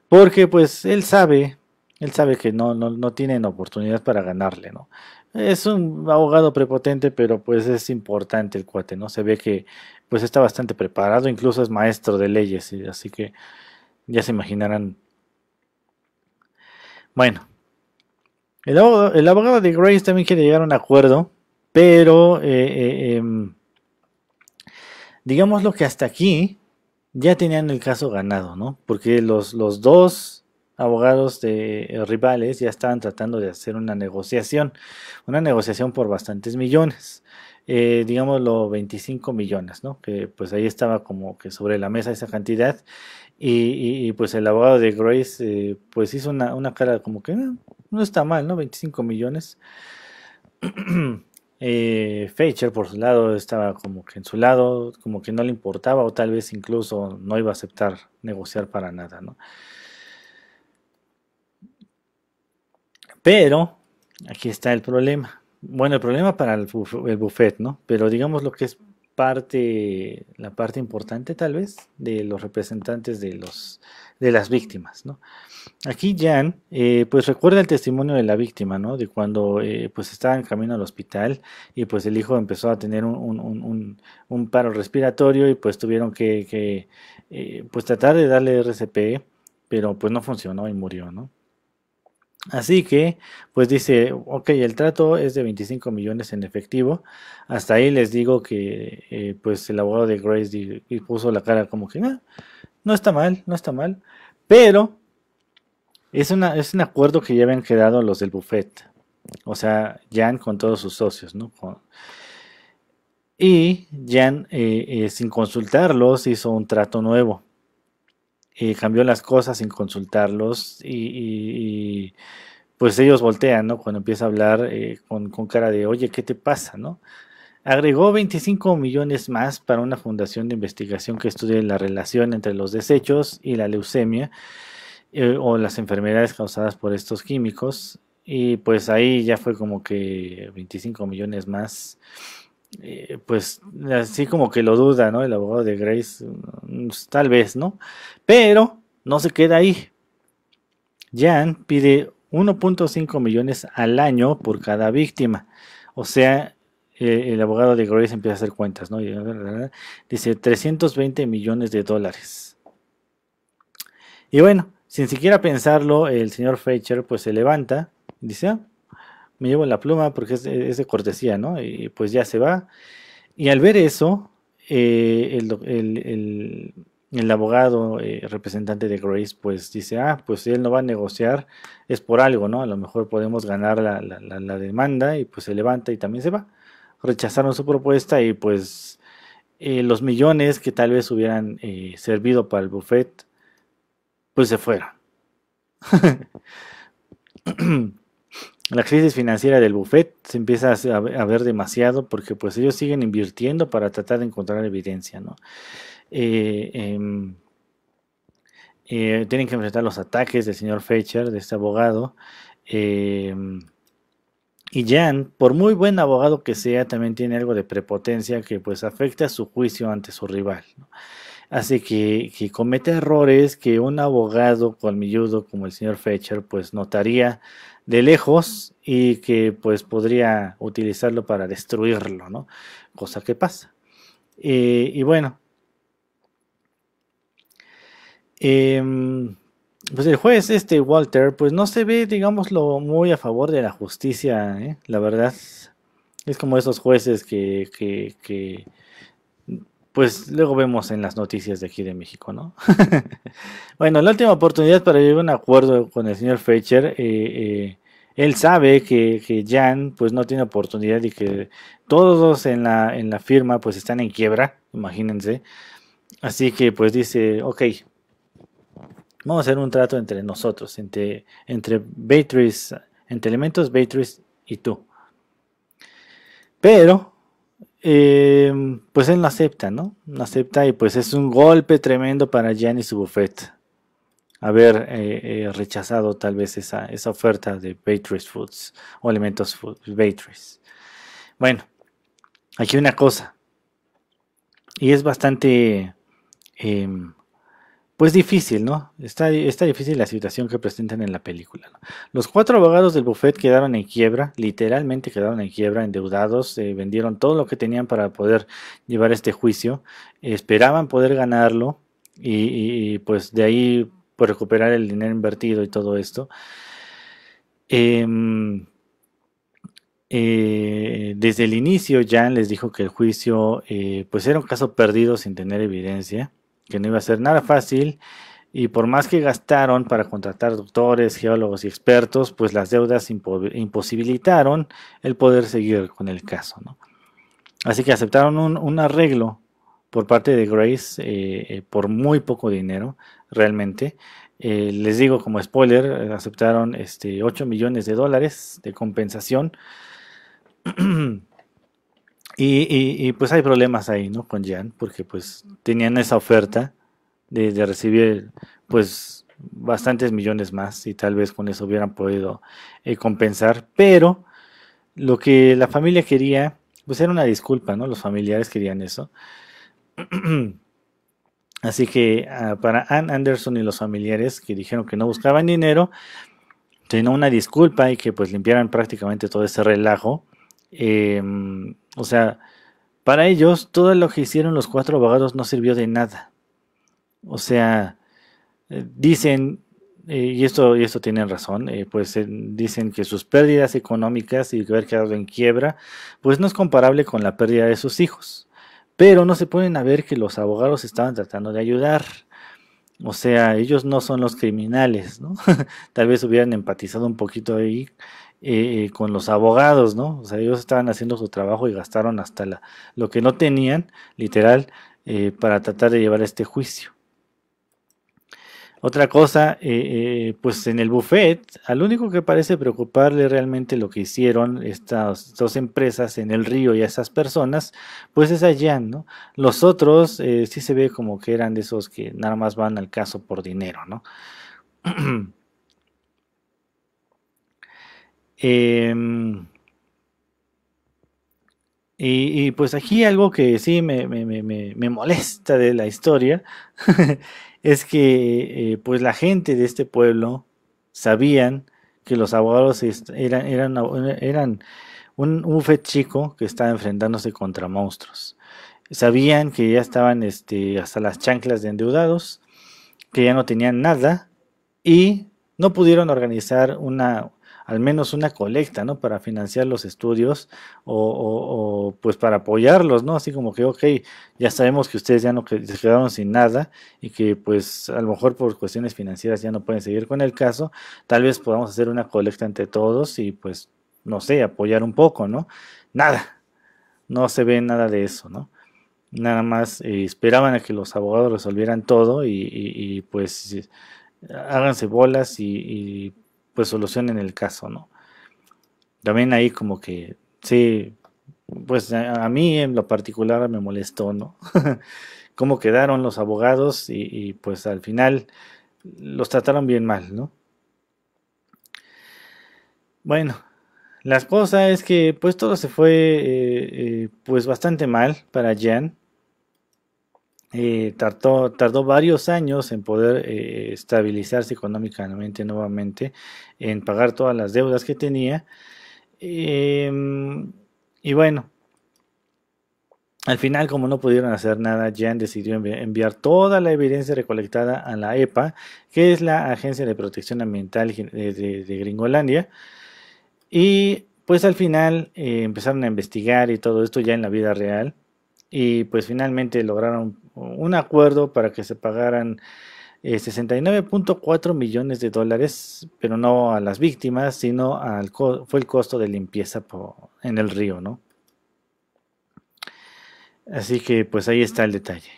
[SPEAKER 1] Porque pues él sabe, él sabe que no, no, no tienen oportunidad para ganarle, ¿no? Es un abogado prepotente, pero pues es importante el cuate, ¿no? Se ve que pues está bastante preparado, incluso es maestro de leyes, así que ya se imaginarán. Bueno, el abogado, de Grace también quiere llegar a un acuerdo, pero eh, eh em, digamos lo que hasta aquí ya tenían el caso ganado, ¿no? Porque los, los dos abogados de eh, rivales ya estaban tratando de hacer una negociación, una negociación por bastantes millones, digamos los 25 millones, ¿no? Que pues ahí estaba como que sobre la mesa esa cantidad y, pues el abogado de Grace eh, pues hizo una, cara como que ah, no, está mal, ¿no? 25 millones. [CLEARS THROAT] eh, por su lado estaba como que en su lado, como que no le importaba o tal vez incluso no iba a aceptar negociar para nada, ¿no? Pero aquí está el problema. Bueno, el problema para el, el buffet, ¿no? Pero digamos lo que es parte, la parte importante tal vez de los representantes de, los, de las víctimas. ¿no? Aquí Jan eh, pues recuerda el testimonio de la víctima, ¿no? de cuando eh, pues estaba en camino al hospital y pues el hijo empezó a tener un, paro respiratorio y pues tuvieron que, eh, pues tratar de darle RCP, pero pues no funcionó y murió. ¿no? Así que, pues dice, ok, el trato es de 25 millones en efectivo. Hasta ahí les digo que, eh, pues el abogado de Grace puso la cara como que, ah, no está mal, no está mal. Pero es, una, es un acuerdo que ya habían quedado los del buffet. O sea, Jan con todos sus socios, ¿no? y Jan, eh, eh, sin consultarlos, hizo un trato nuevo cambió las cosas sin consultarlos y, y, pues ellos voltean, ¿no? Cuando empieza a hablar eh, con, cara de, oye, ¿qué te pasa, no? Agregó 25 millones más para una fundación de investigación que estudie la relación entre los desechos y la leucemia eh, o las enfermedades causadas por estos químicos. Y pues ahí ya fue como que 25 millones más eh, pues así como que lo duda, ¿no? El abogado de Grace, mm, pues, tal vez, ¿no? Pero no se queda ahí. Jan pide 1.5 millones al año por cada víctima. O sea, eh, el abogado de Grace empieza a hacer cuentas, ¿no? Dice 320 millones de dólares. Y bueno, sin siquiera pensarlo, el señor Fletcher pues se levanta, dice, ah, me llevo la pluma porque es, de cortesía, ¿no? Y pues ya se va. Y al ver eso, eh, el, abogado eh, representante de Grace pues dice, ah, pues si él no va a negociar, es por algo, ¿no? A lo mejor podemos ganar la, demanda y pues se levanta y también se va. Rechazaron su propuesta y pues eh, los millones que tal vez hubieran servido para el buffet, pues se fueron. [CLEARS THROAT] [CLEARS THROAT] la crisis financiera del buffet se empieza a ver demasiado porque pues ellos siguen invirtiendo para tratar de encontrar evidencia, eh, em, eh, tienen que enfrentar los ataques del señor Fetcher, de este abogado. Em, y Jan, por muy buen abogado que sea, también tiene algo de prepotencia que pues afecta su juicio ante su rival. Así que, comete errores que un abogado colmilludo como el señor Fetcher pues notaría de lejos y que pues podría utilizarlo para destruirlo, ¿no? Cosa que pasa. Eh, y bueno. Em, pues el juez este, Walter, pues no se ve, digámoslo, muy a favor de la justicia, ¿eh? la verdad. Es como esos jueces que pues luego vemos en las noticias de aquí de México, ¿no? [LAUGHS] bueno, la última oportunidad para llegar a un acuerdo con el señor Fletcher, eh, eh, él sabe que, Jan pues no tiene oportunidad y que todos en la, en la firma pues están en quiebra, imagínense. Así que pues dice, ok, vamos a hacer un trato entre nosotros, entre, entre entre elementos beatrice y tú. Pero eh, pues él no acepta, ¿no? No acepta y pues es un golpe tremendo para su Buffet haber eh, eh, rechazado tal vez esa, esa oferta de Beatrice Foods o Alimentos Foods, Bueno, aquí una cosa, y es bastante... Em, pues difícil, ¿no? Está, está, difícil la situación que presentan en la película. Los cuatro abogados del buffet quedaron en quiebra, literalmente quedaron en quiebra, endeudados, eh, vendieron todo lo que tenían para poder llevar este juicio, esperaban poder ganarlo y, pues de ahí pues, recuperar el dinero invertido y todo esto. Em, eh, desde el inicio Jan les dijo que el juicio eh, pues era un caso perdido sin tener evidencia que no iba a ser nada fácil y por más que gastaron para contratar doctores, geólogos y expertos, pues las deudas imposibilitaron el poder seguir con el caso. Así que aceptaron un, arreglo por parte de Grace eh, eh, por muy poco dinero, realmente. Eh, les digo como spoiler, aceptaron este, 8 millones de dólares de compensación. [CLEARS THROAT] Y, y, pues hay problemas ahí, ¿no? Con Jan, porque pues tenían esa oferta de, recibir pues bastantes millones más y tal vez con eso hubieran podido eh, compensar, pero lo que la familia quería, pues era una disculpa, ¿no? Los familiares querían eso. [CLEARS THROAT] Así que ah, para Ann Anderson y los familiares que dijeron que no buscaban dinero, tenía una disculpa y que pues limpiaran prácticamente todo ese relajo Em, o sea, para ellos todo lo que hicieron los cuatro abogados no sirvió de nada. O sea, eh, dicen, eh, y, esto, y tienen razón, eh, pues dicen que sus pérdidas económicas y haber quedado en quiebra, pues no es comparable con la pérdida de sus hijos. Pero no se pueden a ver que los abogados estaban tratando de ayudar. O sea, ellos no son los criminales, ¿no? [LAUGHS] Tal vez hubieran empatizado un poquito ahí eh, eh, con los abogados, ¿no? O sea, ellos estaban haciendo su trabajo y gastaron hasta lo que no tenían, literal, eh, para tratar de llevar este juicio. Otra cosa, pues en el buffet, al único que parece preocuparle realmente lo que hicieron estas dos empresas en el río y a esas personas, pues es allá, ¿no? Los otros sí se ve como que eran de esos que nada más van al caso por dinero, ¿no? [CLEARS THROAT] Em, y, pues aquí algo que sí me, molesta de la historia [LAUGHS] es que eh, pues la gente de este pueblo sabían que los abogados eran, un, un chico que estaba enfrentándose contra monstruos. Sabían que ya estaban este, hasta las chanclas de endeudados, que ya no tenían nada y no pudieron organizar una, al menos una colecta, ¿no? Para financiar los estudios o, pues para apoyarlos, ¿no? Así como que, ok, ya sabemos que ustedes ya no se quedaron sin nada y que pues a lo mejor por cuestiones financieras ya no pueden seguir con el caso, tal vez podamos hacer una colecta entre todos y pues, no sé, apoyar un poco, ¿no? Nada, no se ve nada de eso, ¿no? Nada más eh, esperaban a que los abogados resolvieran todo y, pues háganse bolas y pues solucionen el caso, ¿no? También ahí como que, sí, pues a, mí en lo particular me molestó, ¿no? [LAUGHS] Cómo quedaron los abogados y, pues al final los trataron bien mal, ¿no? Bueno, la cosa es que pues todo se fue eh, eh, pues bastante mal para Jan. Eh, tardó, varios años en poder eh, estabilizarse económicamente nuevamente, en pagar todas las deudas que tenía. Em, y bueno, al final, como no pudieron hacer nada, Jan decidió enviar toda la evidencia recolectada a la EPA, que es la Agencia de Protección Ambiental de Gringolandia. Y pues al final eh, empezaron a investigar y todo esto ya en la vida real y pues finalmente lograron un acuerdo para que se pagaran 69.4 eh, millones de dólares, pero no a las víctimas, sino al fue el costo de limpieza en el río, ¿no? Así que pues ahí está el detalle.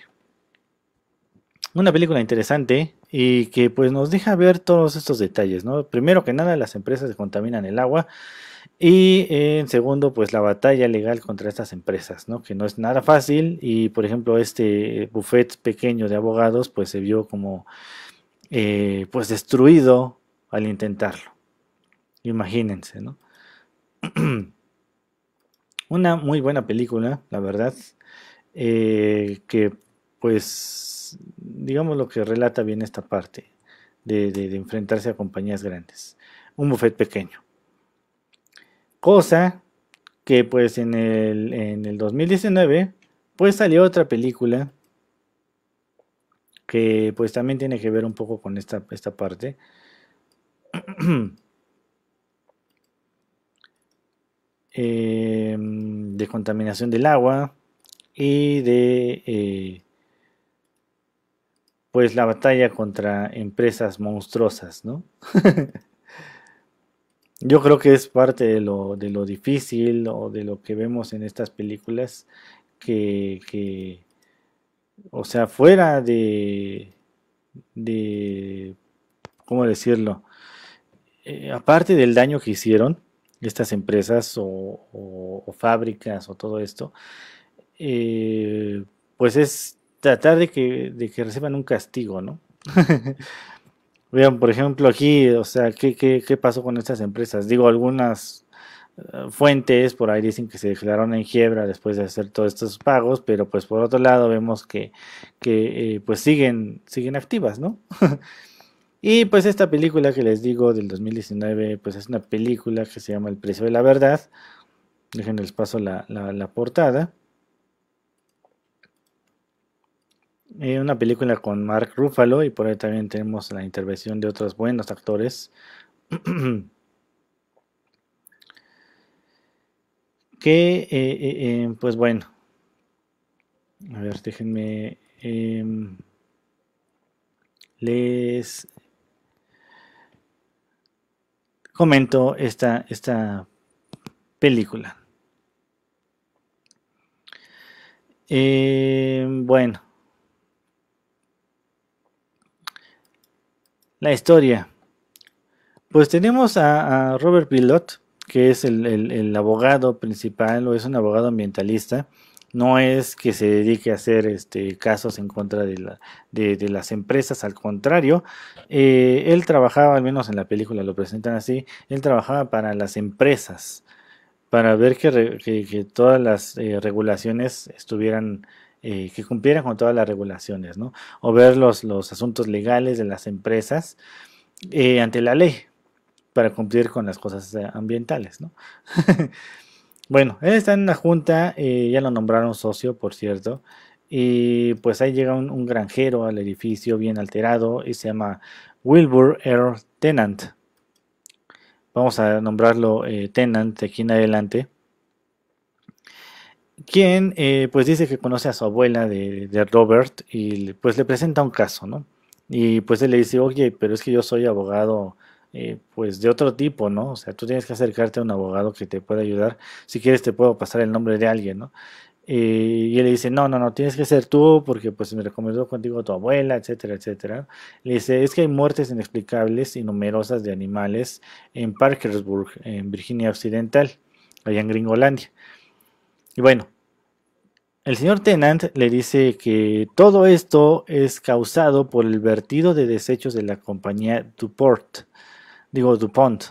[SPEAKER 1] Una película interesante y que pues nos deja ver todos estos detalles, ¿no? Primero que nada, las empresas contaminan el agua y en eh, segundo, pues la batalla legal contra estas empresas, ¿no? Que no es nada fácil y, por ejemplo, este eh, buffet pequeño de abogados, pues se vio como, eh, pues destruido al intentarlo. Imagínense, ¿no? [CLEARS THROAT] Una muy buena película, la verdad, que, pues, digamos lo que relata bien esta parte de, de enfrentarse a compañías grandes. Un buffet pequeño. Cosa que pues en el, 2019 pues salió otra película que pues también tiene que ver un poco con esta, esta parte. [CLEARS THROAT] Em, de contaminación del agua y de eh, pues la batalla contra empresas monstruosas, ¿no? [LAUGHS] Yo creo que es parte de lo, de lo difícil o de lo que vemos en estas películas que, o sea, fuera de, de ¿cómo decirlo? Eh, aparte del daño que hicieron estas empresas o, fábricas o todo esto, eh, pues es tratar de que, de que reciban un castigo, ¿no? [LAUGHS] Vean, por ejemplo, aquí, o sea, ¿qué, qué, pasó con estas empresas? Digo, algunas eh, fuentes por ahí dicen que se declararon en quiebra después de hacer todos estos pagos, pero pues por otro lado vemos que, que eh, pues siguen, siguen activas, ¿no? [LAUGHS] y pues esta película que les digo del 2019, pues es una película que se llama El Precio de la Verdad. Déjenles paso la, la, la portada. Eh, una película con Mark Ruffalo y por ahí también tenemos la intervención de otros buenos actores. [CLEARS THROAT] que, eh, eh, pues bueno, a ver, déjenme... Em, les comento esta, esta película. Em, bueno, la historia. Pues tenemos a, Robert Pilot, que es el, abogado principal o es un abogado ambientalista. No es que se dedique a hacer este, casos en contra de, la, de, las empresas, al contrario, eh, él trabajaba, al menos en la película lo presentan así, él trabajaba para las empresas, para ver que, todas las eh, regulaciones estuvieran eh, que cumplieran con todas las regulaciones, ¿no? O ver los, asuntos legales de las empresas eh, ante la ley para cumplir con las cosas eh, ambientales, ¿no? [LAUGHS] bueno, él está en la junta, ya lo nombraron socio, por cierto, y pues ahí llega un, granjero al edificio bien alterado y se llama Wilbur Earl Tenant. Vamos a nombrarlo Tenant de aquí en adelante quien eh, pues dice que conoce a su abuela de, Robert y pues le presenta un caso, ¿no? Y pues él le dice, oye, pero es que yo soy abogado eh, pues de otro tipo, ¿no? O sea, tú tienes que acercarte a un abogado que te pueda ayudar, si quieres te puedo pasar el nombre de alguien, ¿no? Eh, y él le dice, no, no, no, tienes que ser tú porque pues me recomendó contigo tu abuela, etcétera, etcétera. Le dice, es que hay muertes inexplicables y numerosas de animales en Parkersburg, en Virginia Occidental, allá en Gringolandia. Y bueno, el señor Tenant le dice que todo esto es causado por el vertido de desechos de la compañía DuPont. digo DuPont.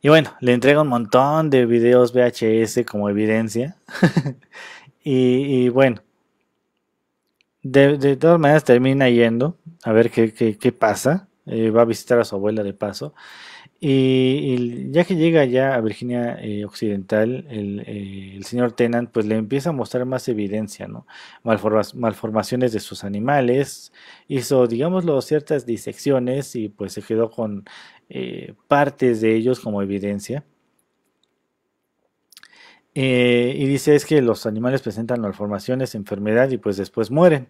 [SPEAKER 1] Y bueno, le entrega un montón de videos VHS como evidencia. [LAUGHS] y, bueno, de, todas maneras termina yendo a ver qué, pasa. Eh, va a visitar a su abuela de paso. Y, eh, ya que llega ya a Virginia eh, Occidental, eh, el, señor Tennant pues le empieza a mostrar más evidencia, ¿no? malformaciones de sus animales, hizo, digámoslo, ciertas disecciones y pues se quedó con partes de ellos como evidencia. y dice es que los animales presentan malformaciones, enfermedad y pues después mueren.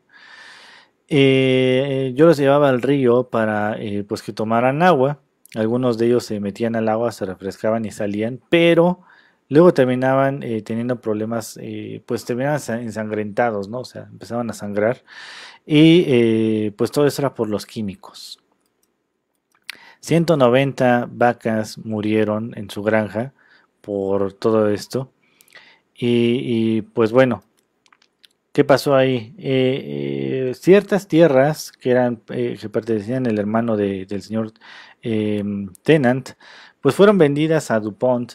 [SPEAKER 1] yo los llevaba al río para pues que tomaran agua algunos de ellos se metían al agua, se refrescaban y salían, pero luego terminaban eh, teniendo problemas, eh, pues terminaban ensangrentados, ¿no? O sea, empezaban a sangrar. Y eh, pues todo eso era por los químicos. 190 vacas murieron en su granja por todo esto. y pues bueno, ¿Qué pasó ahí? Eh, eh, ciertas tierras que eran eh, que pertenecían al hermano del señor Tenant, pues fueron vendidas a DuPont.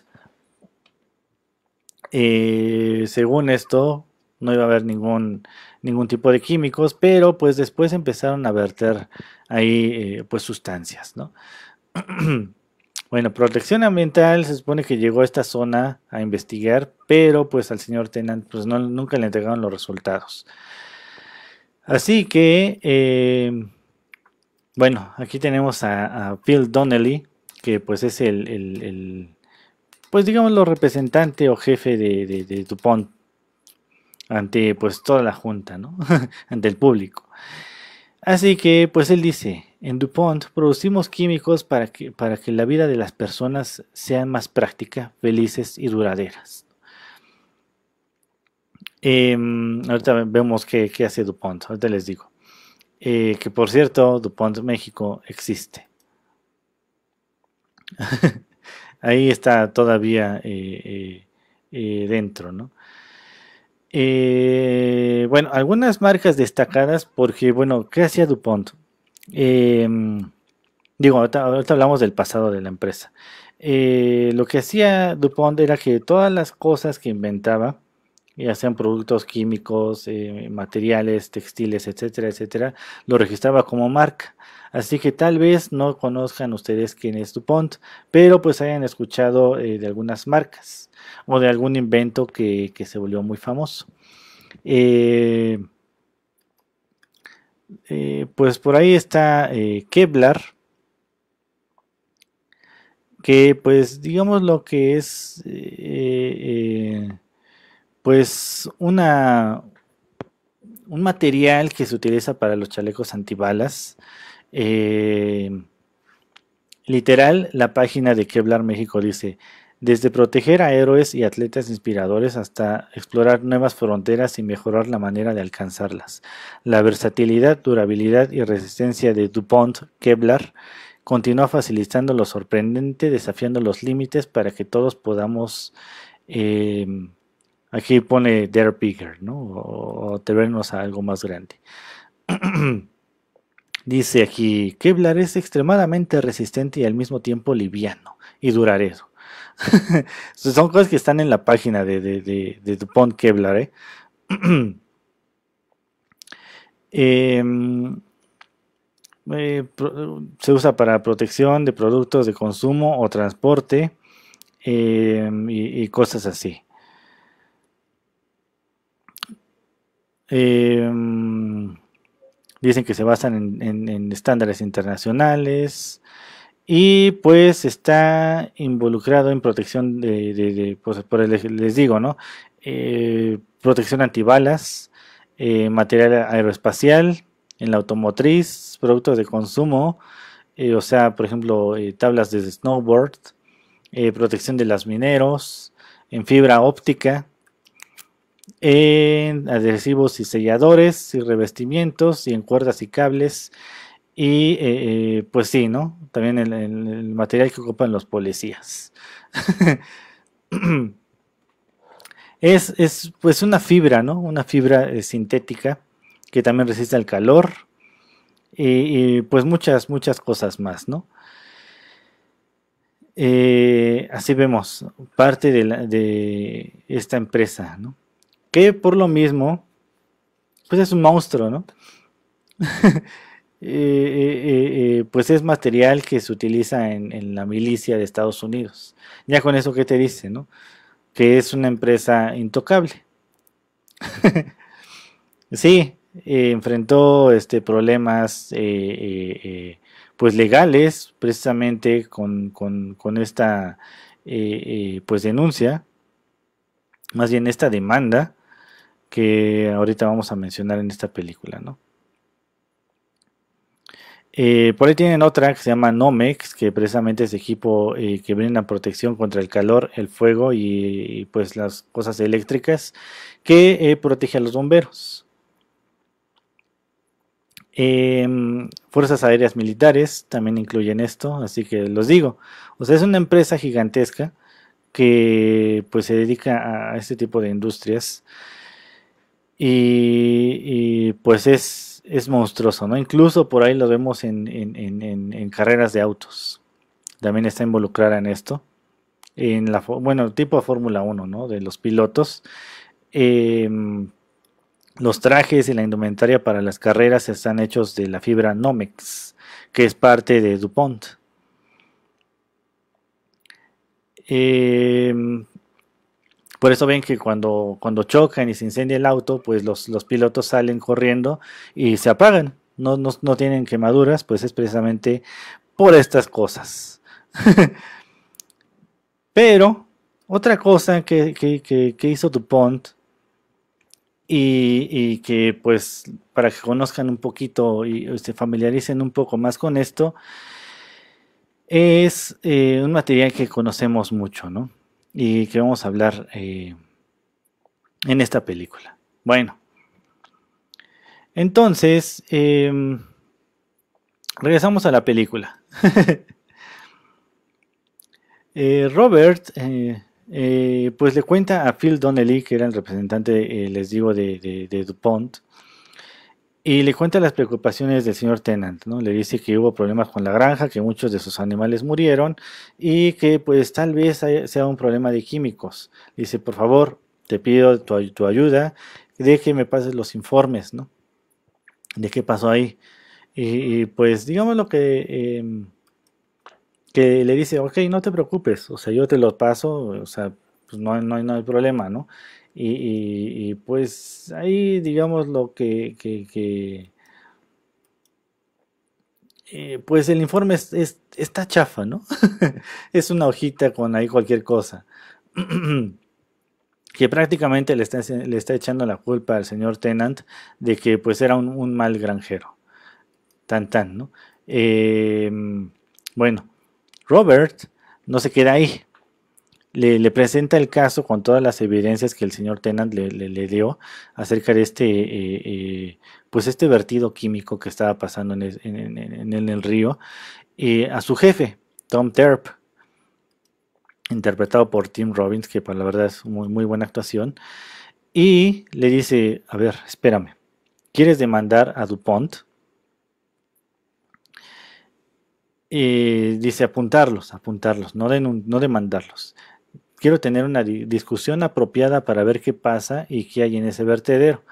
[SPEAKER 1] según esto, no iba a haber ningún, ningún tipo de químicos, pero pues después empezaron a verter ahí pues sustancias, ¿no? [CLEARS THROAT] Bueno, protección ambiental se supone que llegó a esta zona a investigar, pero pues al señor Tenant pues nunca le entregaron los resultados. Así que, eh, bueno, aquí tenemos a, Phil Donnelly, que pues es el, pues digamos, lo representante o jefe de, de Dupont ante pues toda la junta, ¿no? [LAUGHS] ante el público. Así que pues él dice, en DuPont producimos químicos para que, para que la vida de las personas sea más práctica, felices y duraderas. Em, ahorita vemos qué, hace DuPont, ahorita les digo. Eh, que por cierto, DuPont México existe. [LAUGHS] Ahí está todavía eh, eh, dentro, ¿no? bueno, algunas marcas destacadas porque, bueno, ¿qué hacía DuPont? Eh, digo, ahorita, hablamos del pasado de la empresa. Eh, lo que hacía DuPont era que todas las cosas que inventaba, ya sean productos químicos, eh, materiales, textiles, etcétera, etcétera, lo registraba como marca. Así que tal vez no conozcan ustedes quién es DuPont, pero pues hayan escuchado de algunas marcas o de algún invento que, se volvió muy famoso. Eh, pues por ahí está eh, Kevlar, que pues digamos lo que es eh, pues una un material que se utiliza para los chalecos antibalas. literal, la página de Kevlar México dice desde proteger a héroes y atletas inspiradores hasta explorar nuevas fronteras y mejorar la manera de alcanzarlas. La versatilidad, durabilidad y resistencia de DuPont Kevlar continúa facilitando lo sorprendente, desafiando los límites para que todos podamos... Eh, aquí pone Dare Bigger, ¿no? O, atrevernos a algo más grande. [CLEARS THROAT] Dice aquí, Kevlar es extremadamente resistente y al mismo tiempo liviano y duradero. [LAUGHS] Pues son cosas que están en la página de, Dupont Kevlar. ¿eh? [CLEARS THROAT] Em, eh, se usa para protección de productos de consumo o transporte em, y, cosas así. Em, dicen que se basan en estándares internacionales. Y pues está involucrado en protección de, pues, por les digo, ¿no? Eh, protección antibalas, eh, material aeroespacial, en la automotriz, productos de consumo, eh, o sea, por ejemplo, tablas de snowboard, protección de las mineros, en fibra óptica, en adhesivos y selladores y revestimientos y en cuerdas y cables y eh, eh, pues sí, ¿no? También el, material que ocupan los policías. [CLEARS THROAT] es, pues una fibra, ¿no? Una fibra eh, sintética que también resiste al calor y, pues muchas, muchas cosas más, ¿no? así vemos parte de, de esta empresa, ¿no? Que por lo mismo, pues es un monstruo, ¿no? [LAUGHS] Eh, eh, eh, pues es material que se utiliza en, la milicia de Estados Unidos. Ya con eso que te dice, ¿no? Que es una empresa intocable. [LAUGHS] sí, enfrentó este, problemas pues legales precisamente con, con esta pues denuncia, más bien esta demanda que ahorita vamos a mencionar en esta película, ¿no? Eh, por ahí tienen otra que se llama Nomex, que precisamente es equipo eh, que brinda protección contra el calor, el fuego y, pues las cosas eléctricas que eh, protege a los bomberos. Em, fuerzas aéreas militares también incluyen esto, así que los digo. O sea, es una empresa gigantesca que pues se dedica a este tipo de industrias y pues es es monstruoso, ¿no? Incluso por ahí lo vemos en, carreras de autos. También está involucrada en esto. En la, bueno, tipo de Fórmula 1, ¿no? De los pilotos. Em, los trajes y la indumentaria para las carreras están hechos de la fibra Nomex, que es parte de DuPont. Eh, por eso ven que cuando, cuando chocan y se incendia el auto, pues los, pilotos salen corriendo y se apagan. No, no, tienen quemaduras, pues es precisamente por estas cosas. [LAUGHS] Pero otra cosa que, que, hizo DuPont y, y, que pues para que conozcan un poquito y se familiaricen un poco más con esto, es eh, un material que conocemos mucho, ¿no? y que vamos a hablar eh, en esta película. Bueno, entonces, em, regresamos a la película. [LAUGHS] Eh, Robert, eh, pues le cuenta a Phil Donnelly, que era el representante, les digo, de DuPont, y le cuenta las preocupaciones del señor Tennant, ¿no? Le dice que hubo problemas con la granja, que muchos de sus animales murieron y que pues tal vez sea un problema de químicos. dice, por favor, te pido tu, ayuda, de que me pases los informes, ¿no? De qué pasó ahí. Y, pues digamos lo que... Em, que le dice, ok, no te preocupes, o sea, yo te los paso, o sea, pues no, no hay problema, ¿no? Y, pues ahí digamos lo que, eh, pues el informe es, está chafa, ¿no? [LAUGHS] es una hojita con ahí cualquier cosa. [CLEARS THROAT] que prácticamente le está, echando la culpa al señor Tenant de que pues era un, mal granjero. Tan tan, ¿no? Em, bueno, Robert no se queda ahí le, presenta el caso con todas las evidencias que el señor Tennant le, dio acerca de este, eh, eh, pues este vertido químico que estaba pasando en el, río, eh, a su jefe, Tom Terp, interpretado por Tim Robbins, que para la verdad es muy, muy buena actuación, y le dice, a ver, espérame, ¿quieres demandar a DuPont? dice apuntarlos, apuntarlos, no, no demandarlos quiero tener una discusión apropiada para ver qué pasa y qué hay en ese vertedero.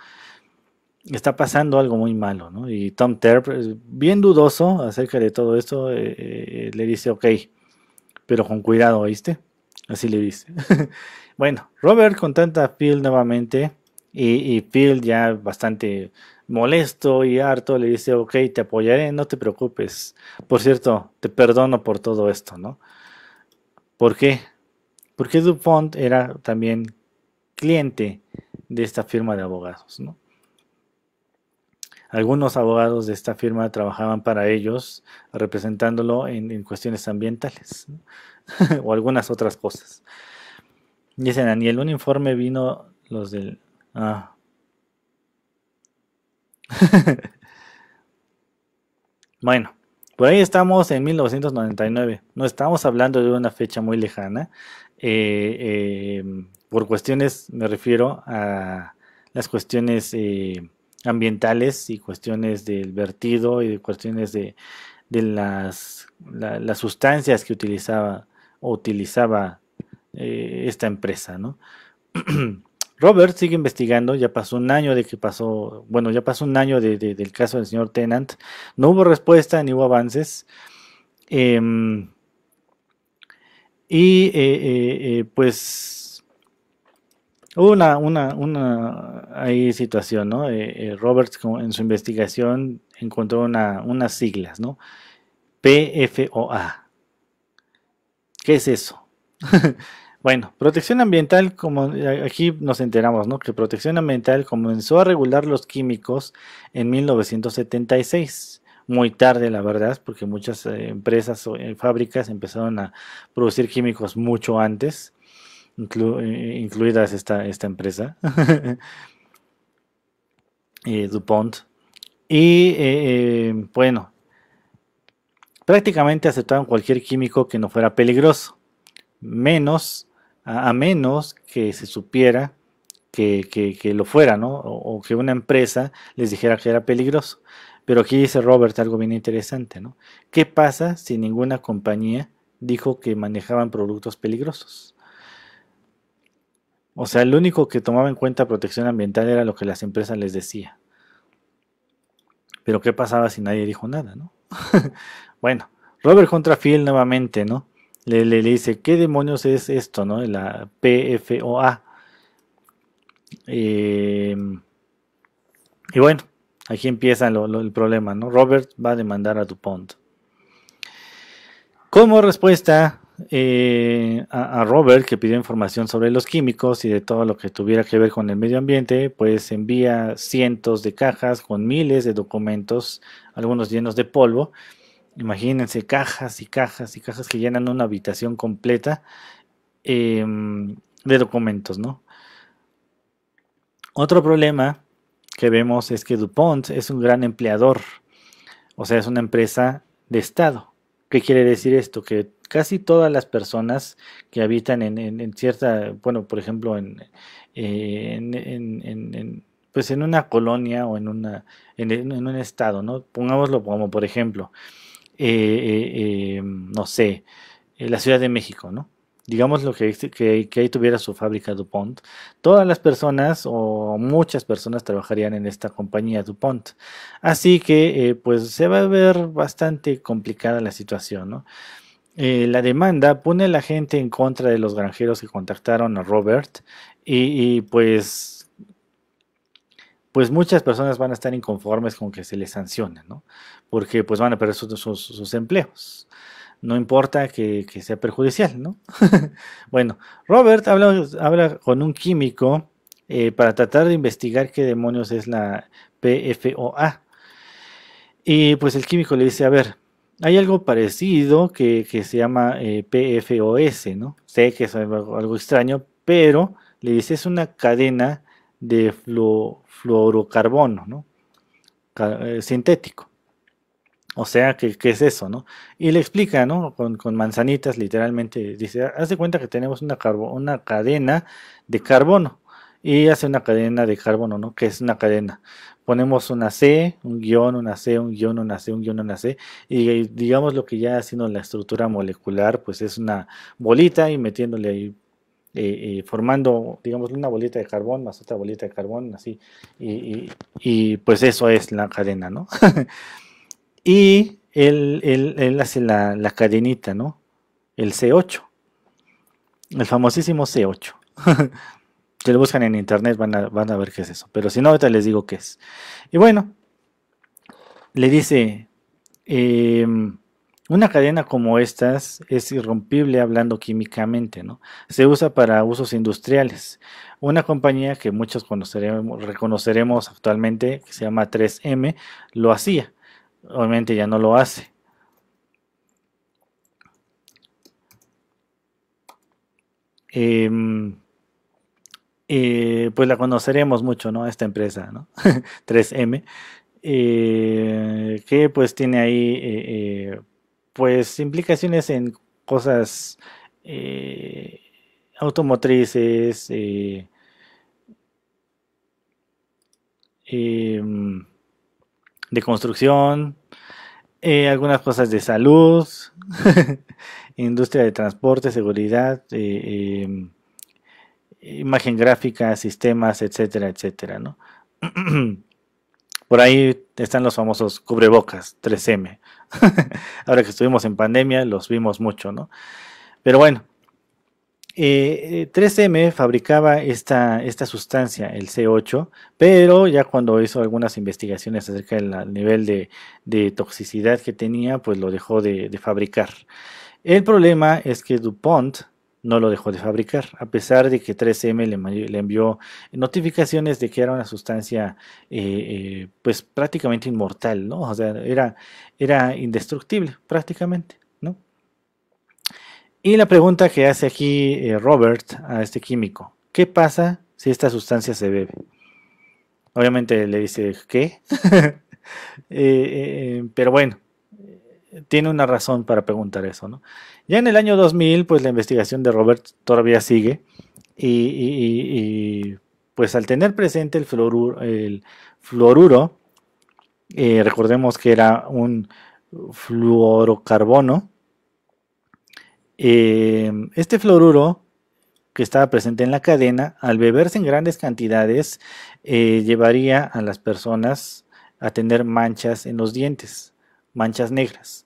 [SPEAKER 1] Está pasando algo muy malo, ¿no? Y Tom Terp, eh, bien dudoso acerca de todo esto, eh, eh, le dice, ok, pero con cuidado, ¿oíste? Así le dice. [LAUGHS] bueno, Robert con tanta Phil nuevamente y, y Phil ya bastante molesto y harto le dice, ok, te apoyaré, no te preocupes. Por cierto, te perdono por todo esto, ¿no? ¿Por qué? porque DuPont era también cliente de esta firma de abogados. ¿no? Algunos abogados de esta firma trabajaban para ellos, representándolo en, cuestiones ambientales [LAUGHS] o algunas otras cosas. Dice Daniel, un informe vino los del... Ah. [LAUGHS] bueno, por ahí estamos en 1999. No estamos hablando de una fecha muy lejana. Eh, em, por cuestiones, me refiero a las cuestiones eh, ambientales y cuestiones del vertido y de cuestiones de, las, sustancias que utilizaba utilizaba eh, esta empresa. ¿no? [CLEARS THROAT] Robert sigue investigando, ya pasó un año de que pasó, bueno, ya pasó un año del caso del señor Tennant, no hubo respuesta ni hubo avances. Em, y eh, eh, eh, pues una, una, una situación, ¿no? Roberts en su investigación encontró una, unas siglas, ¿no? PFOA. ¿Qué es eso? [LAUGHS] Bueno, protección ambiental, como aquí nos enteramos, ¿no? Que protección ambiental comenzó a regular los químicos en 1976 muy tarde, la verdad, porque muchas eh, empresas o eh, fábricas empezaron a producir químicos mucho antes, eh, incluidas esta, esta empresa, [LAUGHS] DuPont. Y bueno, prácticamente aceptaron cualquier químico que no fuera peligroso, menos a, menos que se supiera que, que, lo fuera, o que una empresa les dijera que era peligroso. Pero aquí dice Robert algo bien interesante, ¿no? ¿Qué pasa si ninguna compañía dijo que manejaban productos peligrosos? O sea, lo único que tomaba en cuenta protección ambiental era lo que las empresas les decía. Pero ¿qué pasaba si nadie dijo nada, no? [LAUGHS] bueno, Robert Contrafield nuevamente, ¿no? Le, le, dice, ¿qué demonios es esto, no? La PFOA. Eh, y bueno, Aquí empieza el problema, ¿no? Robert va a demandar a DuPont. Como respuesta eh, a, Robert, que pidió información sobre los químicos y de todo lo que tuviera que ver con el medio ambiente, pues envía cientos de cajas con miles de documentos, algunos llenos de polvo. Imagínense cajas y cajas y cajas que llenan una habitación completa eh, de documentos, ¿no? Otro problema que vemos es que DuPont es un gran empleador, o sea, es una empresa de Estado. ¿Qué quiere decir esto? Que casi todas las personas que habitan en, en, cierta, bueno, por ejemplo, en, en, pues en una colonia o en, una, en, un estado, ¿no? Pongámoslo como, por ejemplo, eh, eh, eh, no sé, la Ciudad de México, ¿no? digamos lo que, este, que, que, ahí tuviera su fábrica DuPont, todas las personas o muchas personas trabajarían en esta compañía DuPont. Así que eh, pues se va a ver bastante complicada la situación, ¿no? Eh, la demanda pone a la gente en contra de los granjeros que contactaron a Robert y, pues pues muchas personas van a estar inconformes con que se les sancione, ¿no? Porque pues van a perder sus empleos no importa que, sea perjudicial, ¿no? [LAUGHS] bueno, Robert habla, con un químico eh, para tratar de investigar qué demonios es la PFOA. Y pues el químico le dice, a ver, hay algo parecido que, se llama eh, PFOS, ¿no? Sé que es algo, extraño, pero le dice, es una cadena de fluorocarbono, ¿no? Eh, sintético. O sea, ¿qué, es eso, no? Y le explica, ¿no? Con, manzanitas, literalmente, dice, hace cuenta que tenemos una, una cadena de carbono. Y hace una cadena de carbono, ¿no? Que es una cadena. Ponemos una C, un guión, una C, un guión, una C, un guión, una C. Y eh, digamos lo que ya ha sido la estructura molecular, pues es una bolita y metiéndole ahí eh, eh, formando, digamos, una bolita de carbón más otra bolita de carbón, así. Y, y, y pues eso es la cadena, ¿no? [LAUGHS] y él, hace la, cadenita, ¿no? El C8, el famosísimo C8. [LAUGHS] si lo buscan en internet van a, ver qué es eso, pero si no, ahorita les digo qué es. Y bueno, le dice, em, una cadena como estas es irrompible hablando químicamente, ¿no? Se usa para usos industriales. Una compañía que muchos conoceremos, reconoceremos actualmente, que se llama 3M, lo hacía. Obviamente ya no lo hace. Em, eh, pues la conoceremos mucho, ¿no? Esta empresa, ¿no? 3M, [LAUGHS] eh, que pues tiene ahí, eh, pues implicaciones en cosas automotrices, em, de construcción, eh, algunas cosas de salud, [LAUGHS] industria de transporte, seguridad, eh, eh, imagen gráfica, sistemas, etcétera, etcétera, ¿no? [CLEARS THROAT] Por ahí están los famosos cubrebocas 3M. [LAUGHS] Ahora que estuvimos en pandemia, los vimos mucho, ¿no? Pero bueno, eh, 3M eh, fabricaba esta, esta, sustancia, el C8, pero ya cuando hizo algunas investigaciones acerca del nivel de, toxicidad que tenía, pues lo dejó de, fabricar. El problema es que DuPont no lo dejó de fabricar, a pesar de que 3M le, envió notificaciones de que era una sustancia eh, eh, pues prácticamente inmortal, ¿no? O sea, era, era indestructible prácticamente. Y la pregunta que hace aquí eh, Robert a este químico, ¿qué pasa si esta sustancia se bebe? Obviamente le dice, ¿qué? [LAUGHS] Eh, eh, pero bueno, tiene una razón para preguntar eso, ¿no? Ya en el año 2000, pues la investigación de Robert todavía sigue y, pues al tener presente el fluoruro recordemos que era un fluorocarbono, Em, este fluoruro que estaba presente en la cadena, al beberse en grandes cantidades, eh, llevaría a las personas a tener manchas en los dientes, manchas negras.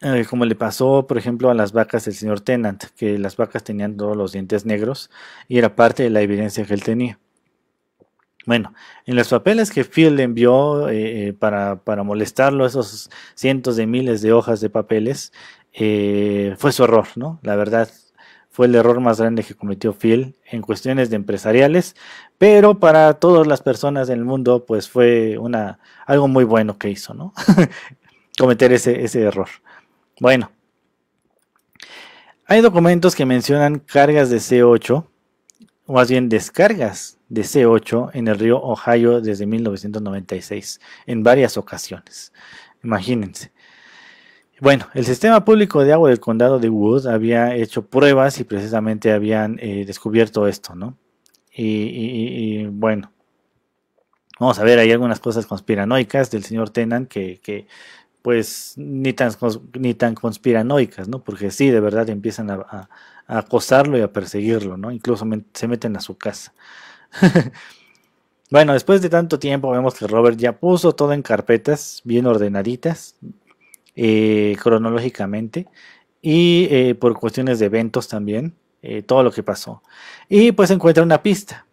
[SPEAKER 1] Eh, como le pasó, por ejemplo, a las vacas del señor Tennant, que las vacas tenían todos los dientes negros y era parte de la evidencia que él tenía. Bueno, en los papeles que Field envió eh, para, molestarlo, esos cientos de miles de hojas de papeles, eh, fue su error, ¿no? La verdad, fue el error más grande que cometió Phil en cuestiones de empresariales, pero para todas las personas del mundo, pues fue una, algo muy bueno que hizo, ¿no? [LAUGHS] Cometer ese, ese error. Bueno, hay documentos que mencionan cargas de C8, o más bien descargas de C8 en el río Ohio desde 1996, en varias ocasiones. Imagínense. Bueno, el sistema público de agua del condado de Wood había hecho pruebas y precisamente habían eh, descubierto esto, ¿no? Y, bueno, vamos a ver, hay algunas cosas conspiranoicas del señor Tenan que, pues ni tan, ni tan conspiranoicas, ¿no? Porque sí, de verdad empiezan a, acosarlo y a perseguirlo, ¿no? Incluso se meten a su casa. [LAUGHS] bueno, después de tanto tiempo vemos que Robert ya puso todo en carpetas bien ordenaditas, eh, cronológicamente y eh, por cuestiones de eventos también, eh, todo lo que pasó. Y pues encuentra una pista.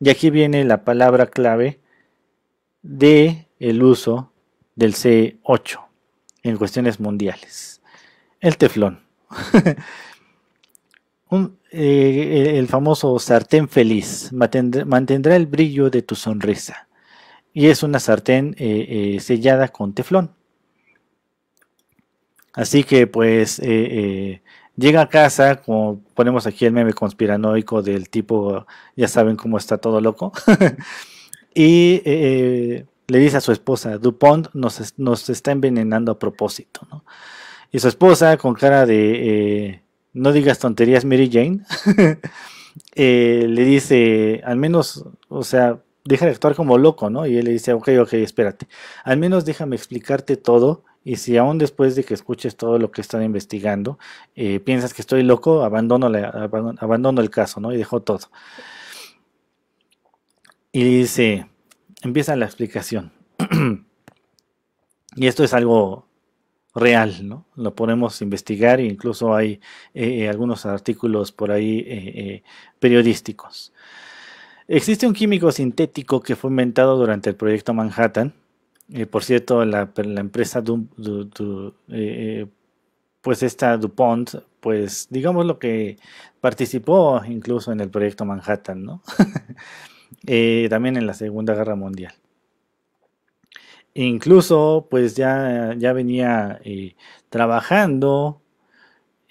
[SPEAKER 1] Y aquí viene la palabra clave de el uso del C8 en cuestiones mundiales. El teflón. [LAUGHS] el famoso sartén feliz mantendrá, el brillo de tu sonrisa. Y es una sartén sellada con teflón. Así que pues eh, eh, llega a casa, como ponemos aquí el meme conspiranoico del tipo, ya saben cómo está todo loco, [LAUGHS] y eh, le dice a su esposa, Dupont nos, nos está envenenando a propósito, ¿no? Y su esposa con cara de, no digas tonterías, Mary Jane, [LAUGHS] le dice, al menos, o sea, deja de actuar como loco, ¿no? Y él le dice, ok, ok, espérate, al menos déjame explicarte todo y si aún después de que escuches todo lo que están investigando, eh, piensas que estoy loco, abandono, el caso, ¿no? Y dejo todo. Y dice, empieza la explicación. [CLEARS THROAT] y esto es algo real, ¿no? Lo podemos investigar e incluso hay eh, eh, algunos artículos por ahí periodísticos. Existe un químico sintético que fue inventado durante el proyecto Manhattan eh, por cierto, la, empresa eh, eh, pues esta DuPont, pues digamos lo que participó incluso en el proyecto Manhattan, [LAUGHS] también en la Segunda Guerra Mundial. E incluso, pues ya, ya venía trabajando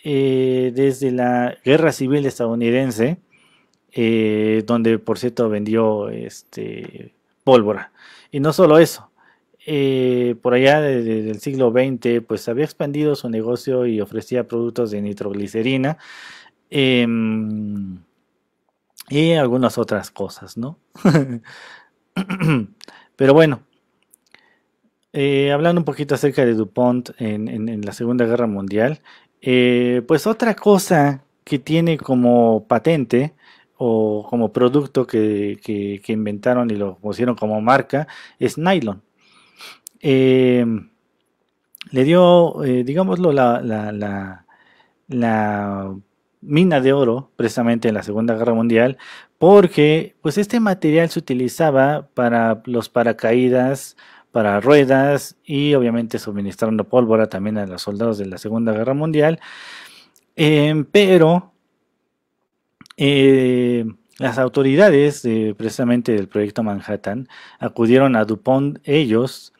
[SPEAKER 1] desde la Guerra Civil estadounidense, donde por cierto vendió este pólvora. Y no solo eso, eh, por allá del siglo XX, pues había expandido su negocio y ofrecía productos de nitroglicerina em, y algunas otras cosas, ¿no? [LAUGHS] Pero bueno, eh, hablando un poquito acerca de DuPont en, la Segunda Guerra Mundial, eh, pues otra cosa que tiene como patente o como producto que inventaron y lo pusieron como marca es nylon. Em, le dio, eh, digámoslo, la, mina de oro precisamente en la Segunda Guerra Mundial, porque pues este material se utilizaba para los paracaídas, para ruedas y obviamente suministrando pólvora también a los soldados de la Segunda Guerra Mundial. Em, pero eh, las autoridades, precisamente del proyecto Manhattan, acudieron a DuPont ellos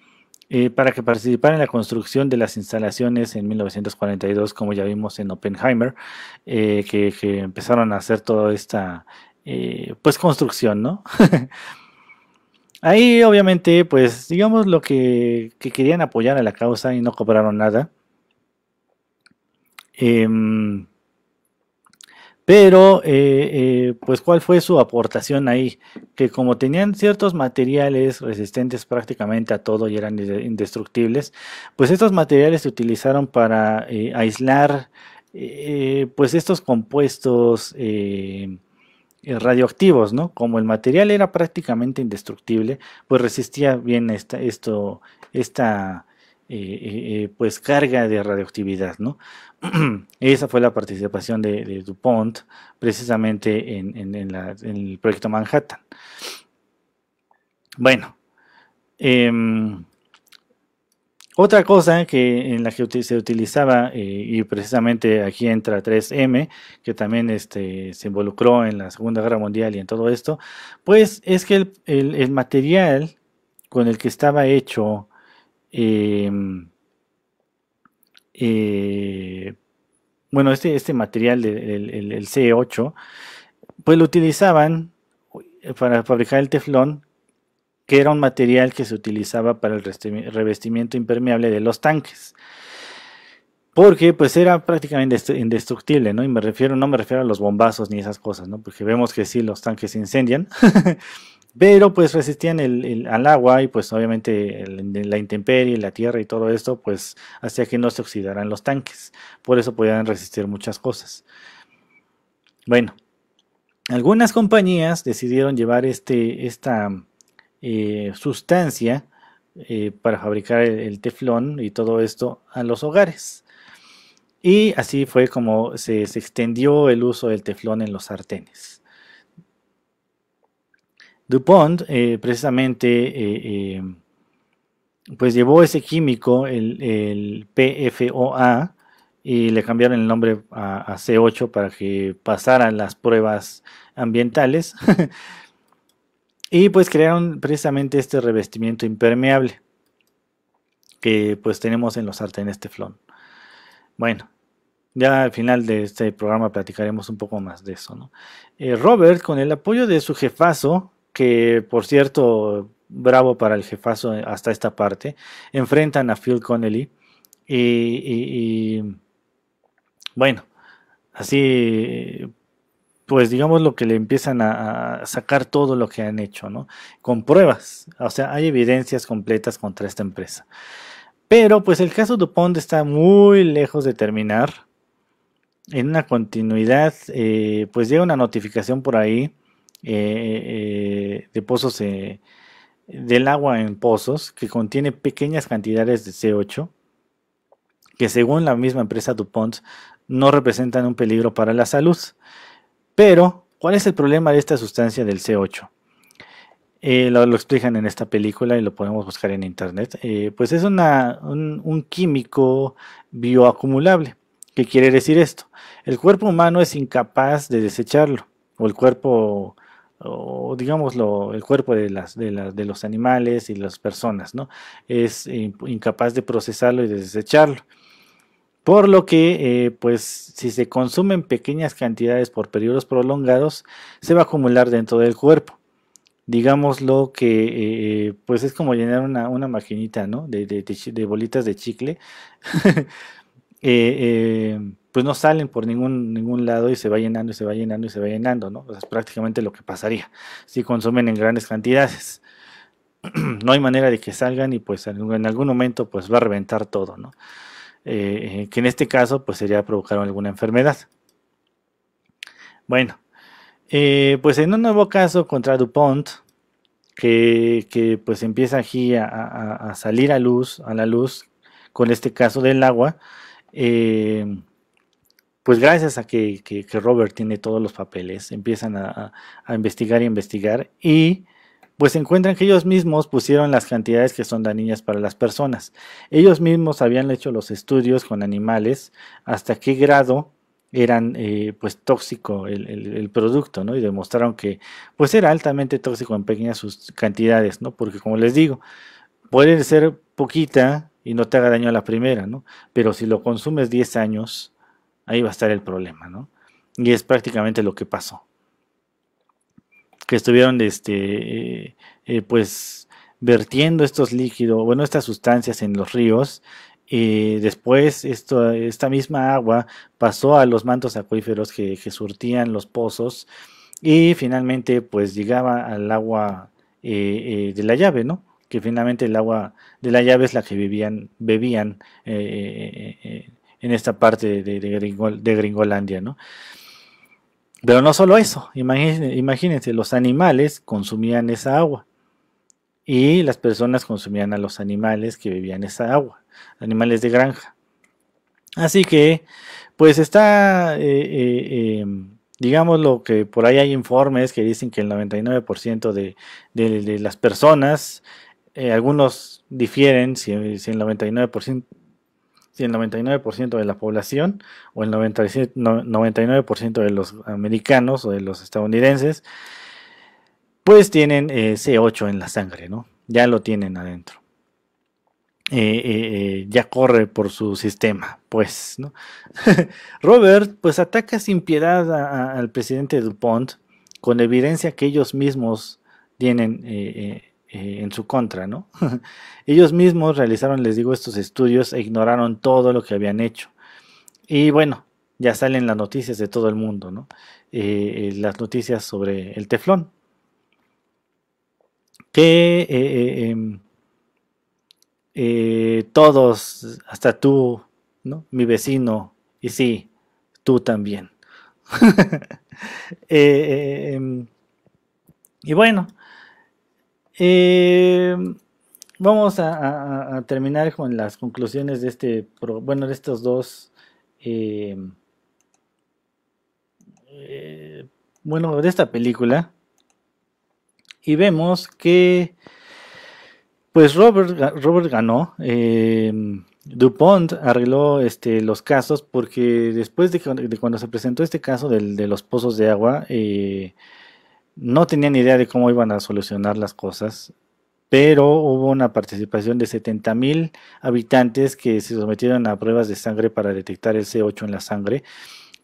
[SPEAKER 1] eh, para que participara en la construcción de las instalaciones en 1942, como ya vimos en Oppenheimer, eh, que, empezaron a hacer toda esta eh, pues construcción, ¿no? [LAUGHS] Ahí obviamente, pues digamos lo que, que, querían apoyar a la causa y no cobraron nada. Em, pero, eh, eh, pues, ¿cuál fue su aportación ahí? Que como tenían ciertos materiales resistentes prácticamente a todo y eran indestructibles, pues estos materiales se utilizaron para eh, aislar, pues, estos compuestos radioactivos, ¿no? Como el material era prácticamente indestructible, pues resistía bien esto, esta eh, eh, pues carga de radioactividad, ¿no? [CLEARS THROAT] Esa fue la participación de, DuPont precisamente en, el proyecto Manhattan. Bueno, em, otra cosa que, en la que se utilizaba, eh, y precisamente aquí entra 3M, que también este, se involucró en la Segunda Guerra Mundial y en todo esto, pues es que el material con el que estaba hecho Em, eh, bueno, este, este material, el, el, C8, pues lo utilizaban eh, para fabricar el teflón, que era un material que se utilizaba para el revestimiento impermeable de los tanques. Porque pues era prácticamente indestructible, ¿no? Y me refiero, no me refiero a los bombazos ni esas cosas, ¿no? Porque vemos que sí, los tanques se incendian. [LAUGHS] pero pues resistían al agua y pues obviamente la intemperie, la tierra y todo esto pues hacía que no se oxidaran los tanques, por eso podían resistir muchas cosas. Bueno, algunas compañías decidieron llevar este, esta eh, sustancia eh, para fabricar el teflón y todo esto a los hogares. Y así fue como se, se, extendió el uso del teflón en los sartenes. DuPont eh, precisamente eh, eh, pues llevó ese químico, el, PFOA, y le cambiaron el nombre a, C8 para que pasaran las pruebas ambientales. [LAUGHS] y pues crearon precisamente este revestimiento impermeable que pues tenemos en los este teflón. Bueno, ya al final de este programa platicaremos un poco más de eso. Robert, con el apoyo de su jefazo, que por cierto, bravo para el jefazo hasta esta parte, enfrentan a Phil Connelly y, y, bueno, así pues digamos lo que le empiezan a, sacar todo lo que han hecho, ¿no? Con pruebas, o sea, hay evidencias completas contra esta empresa. Pero pues el caso DuPont está muy lejos de terminar. En una continuidad, eh, pues llega una notificación por ahí eh, eh, de pozos eh, del agua en pozos que contiene pequeñas cantidades de C8 que según la misma empresa DuPont no representan un peligro para la salud. Pero, ¿cuál es el problema de esta sustancia del C8? lo, explican en esta película y lo podemos buscar en internet. pues es un, un químico bioacumulable. ¿Qué quiere decir esto? El cuerpo humano es incapaz de desecharlo, o el cuerpo o digámoslo, el cuerpo de, las, de, las, de los animales y las personas, ¿no? Es incapaz de procesarlo y de desecharlo. Por lo que, eh, pues, si se consumen pequeñas cantidades por periodos prolongados, se va a acumular dentro del cuerpo. Digámoslo que, eh, eh, pues, es como llenar una, una maquinita, ¿no? de, de bolitas de chicle. [LAUGHS] Eh, eh, pues no salen por ningún, ningún lado y se va llenando y se va llenando y se va llenando, ¿no? es prácticamente lo que pasaría si consumen en grandes cantidades. [CLEARS THROAT] no hay manera de que salgan y pues en algún momento pues va a reventar todo, ¿no? Eh, que en este caso pues sería provocar alguna enfermedad. Bueno, pues en un nuevo caso contra DuPont, que, que pues empieza aquí a, a salir a luz, a la luz, con este caso del agua, eh, pues gracias a que, Robert tiene todos los papeles, empiezan a, investigar y investigar y pues encuentran que ellos mismos pusieron las cantidades que son dañinas para las personas. Ellos mismos habían hecho los estudios con animales hasta qué grado eran eh, pues tóxico el, producto, ¿no? Y demostraron que pues era altamente tóxico en pequeñas sus cantidades, ¿no? Porque como les digo, puede ser poquita y no te haga daño a la primera, ¿no? Pero si lo consumes 10 años, ahí va a estar el problema, ¿no? Y es prácticamente lo que pasó. Que estuvieron, este, eh, eh, pues, vertiendo estos líquidos, bueno, estas sustancias en los ríos. Y después esto, esta misma agua pasó a los mantos acuíferos que, surtían los pozos y finalmente pues llegaba al agua eh, de la llave, ¿no? que finalmente el agua de la llave es la que vivían, bebían eh, eh, eh, en esta parte de, Gringolandia, Pero no solo eso, imagínense, los animales consumían esa agua y las personas consumían a los animales que bebían esa agua, animales de granja. Así que, pues está, digamos lo que por ahí hay informes que dicen que el 99% de, las personas eh, algunos difieren si, el 99%, si de la población o el 99% de los americanos o de los estadounidenses, pues tienen eh, C8 en la sangre, ¿no? Ya lo tienen adentro. Eh, ya corre por su sistema, pues, ¿no? [LAUGHS] Robert, pues ataca sin piedad al presidente DuPont con evidencia que ellos mismos tienen eh, en su contra, ¿no? [LAUGHS] Ellos mismos realizaron, les digo, estos estudios e ignoraron todo lo que habían hecho. Y bueno, ya salen las noticias de todo el mundo, ¿no? Eh, eh, las noticias sobre el teflón. Que em, todos, hasta tú, ¿no? Mi vecino, y sí, tú también. [LAUGHS] Em, y bueno, eh, vamos a, terminar con las conclusiones de este, bueno, de estos dos, em, eh, bueno, de esta película. Y vemos que, pues Robert, Robert ganó. Em, DuPont arregló este, los casos porque después de, cuando se presentó este caso del, de los pozos de agua, eh, no tenían idea de cómo iban a solucionar las cosas, pero hubo una participación de mil habitantes que se sometieron a pruebas de sangre para detectar el C8 en la sangre.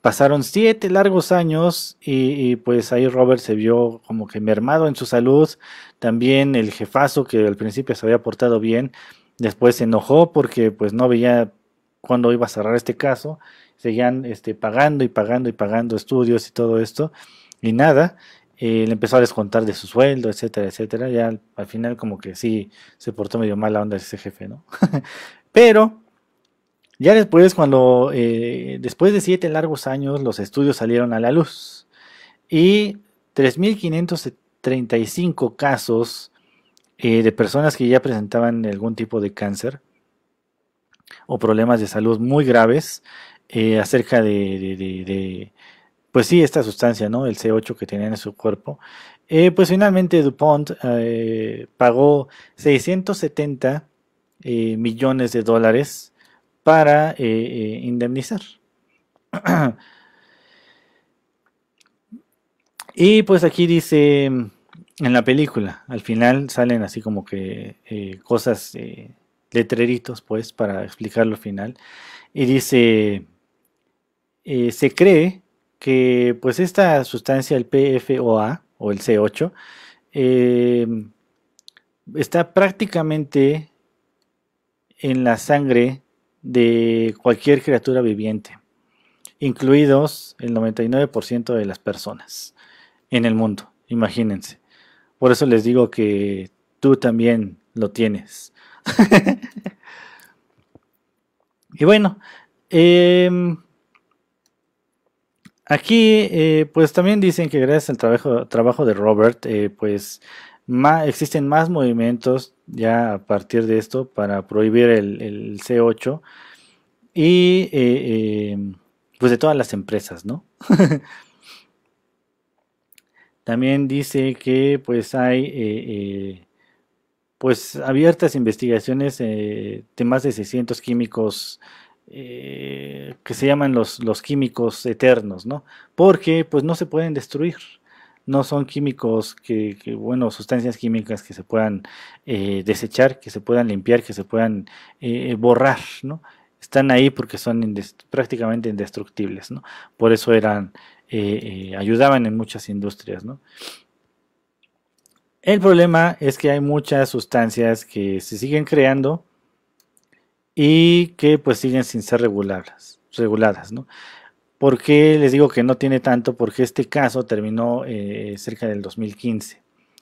[SPEAKER 1] Pasaron siete largos años y, pues ahí Robert se vio como que mermado en su salud. También el jefazo que al principio se había portado bien, después se enojó porque pues no veía cuándo iba a cerrar este caso. Seguían este, pagando y pagando y pagando estudios y todo esto. Y nada, le empezó a descontar de su sueldo, etcétera, etcétera. Ya al, final como que sí se portó medio mal la onda ese jefe, ¿no? [LAUGHS] Pero ya después, cuando eh, después de siete largos años, los estudios salieron a la luz y 3.535 casos eh, de personas que ya presentaban algún tipo de cáncer o problemas de salud muy graves eh, acerca de pues sí, esta sustancia, ¿no? El C8 que tenía en su cuerpo. Eh, pues finalmente DuPont eh, pagó 670 eh, millones de dólares para indemnizar. [CLEARS THROAT] y pues aquí dice en la película, al final salen así como que cosas, letreritos pues, para explicar lo final. Y dice, se cree que pues esta sustancia, el PFOA o el C8, em, está prácticamente en la sangre de cualquier criatura viviente, incluidos el 99% de las personas en el mundo, imagínense. Por eso les digo que tú también lo tienes. [LAUGHS] y bueno, eh, Aquí, eh, pues también dicen que gracias al trabajo, de Robert, eh, pues existen más movimientos ya a partir de esto para prohibir el, el C8 y eh, em, pues de todas las empresas, ¿no? [LAUGHS] también dice que pues hay pues abiertas investigaciones, de más de 600 químicos eh, que se llaman los, los químicos eternos, ¿no? Porque pues no se pueden destruir no son químicos que, bueno, sustancias químicas que se puedan eh, desechar, que se puedan limpiar, que se puedan eh, borrar, ¿no? Están ahí porque son prácticamente indestructibles, ¿no? Por eso eran, ayudaban en muchas industrias, ¿no? El problema es que hay muchas sustancias que se siguen creando y que pues siguen sin ser reguladas, reguladas ¿no? ¿Por qué les digo que no tiene tanto? Porque este caso terminó eh, cerca del 2015,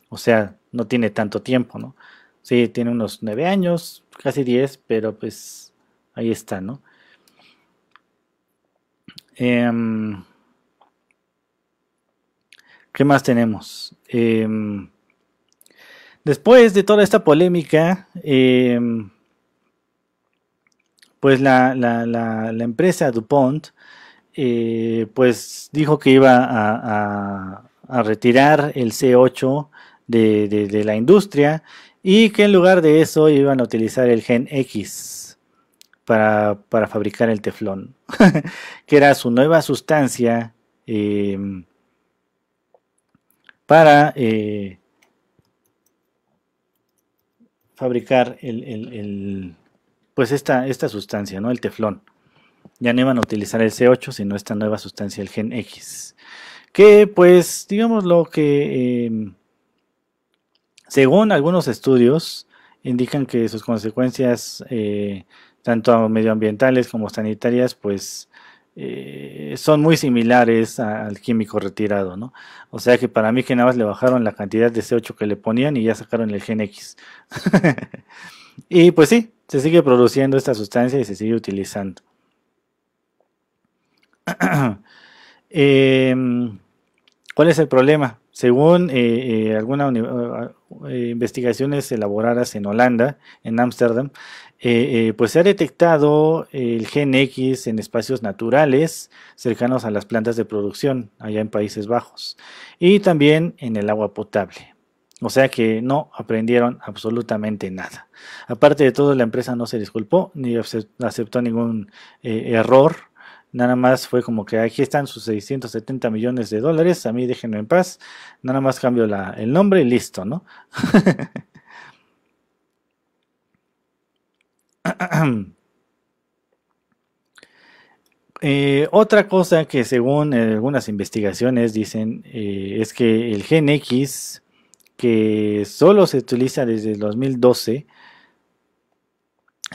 [SPEAKER 1] o sea, no tiene tanto tiempo, ¿no? Sí, tiene unos nueve años, casi 10, pero pues ahí está, ¿no? Em, ¿Qué más tenemos? Em, después de toda esta polémica, em, pues la, la, la, empresa DuPont eh, pues dijo que iba a, retirar el C8 de, la industria y que en lugar de eso iban a utilizar el Gen X para, fabricar el teflón, [LAUGHS] que era su nueva sustancia em, para eh, fabricar el pues esta, esta sustancia, ¿no? El teflón. Ya no iban a utilizar el C8, sino esta nueva sustancia, el gen X. Que pues, digamos lo que, em, según algunos estudios, indican que sus consecuencias, eh, tanto medioambientales como sanitarias, pues eh, son muy similares al químico retirado, ¿no? O sea que para mí que nada más le bajaron la cantidad de C8 que le ponían y ya sacaron el gen X. [LAUGHS] y pues sí, se sigue produciendo esta sustancia y se sigue utilizando. [CLEARS THROAT] Em, ¿Cuál es el problema? Según eh, eh, algunas eh, investigaciones elaboradas en Holanda, en Ámsterdam, pues se ha detectado el gen X en espacios naturales cercanos a las plantas de producción, allá en Países Bajos, y también en el agua potable. O sea que no aprendieron absolutamente nada. Aparte de todo, la empresa no se disculpó ni aceptó ningún eh, error. Nada más fue como que aquí están sus 670 millones de dólares, a mí déjenme en paz. Nada más cambio el nombre y listo, ¿no? [CLEARS THROAT] Eh, otra cosa que según eh, algunas investigaciones dicen es que el gen X que solo se utiliza desde el 2012,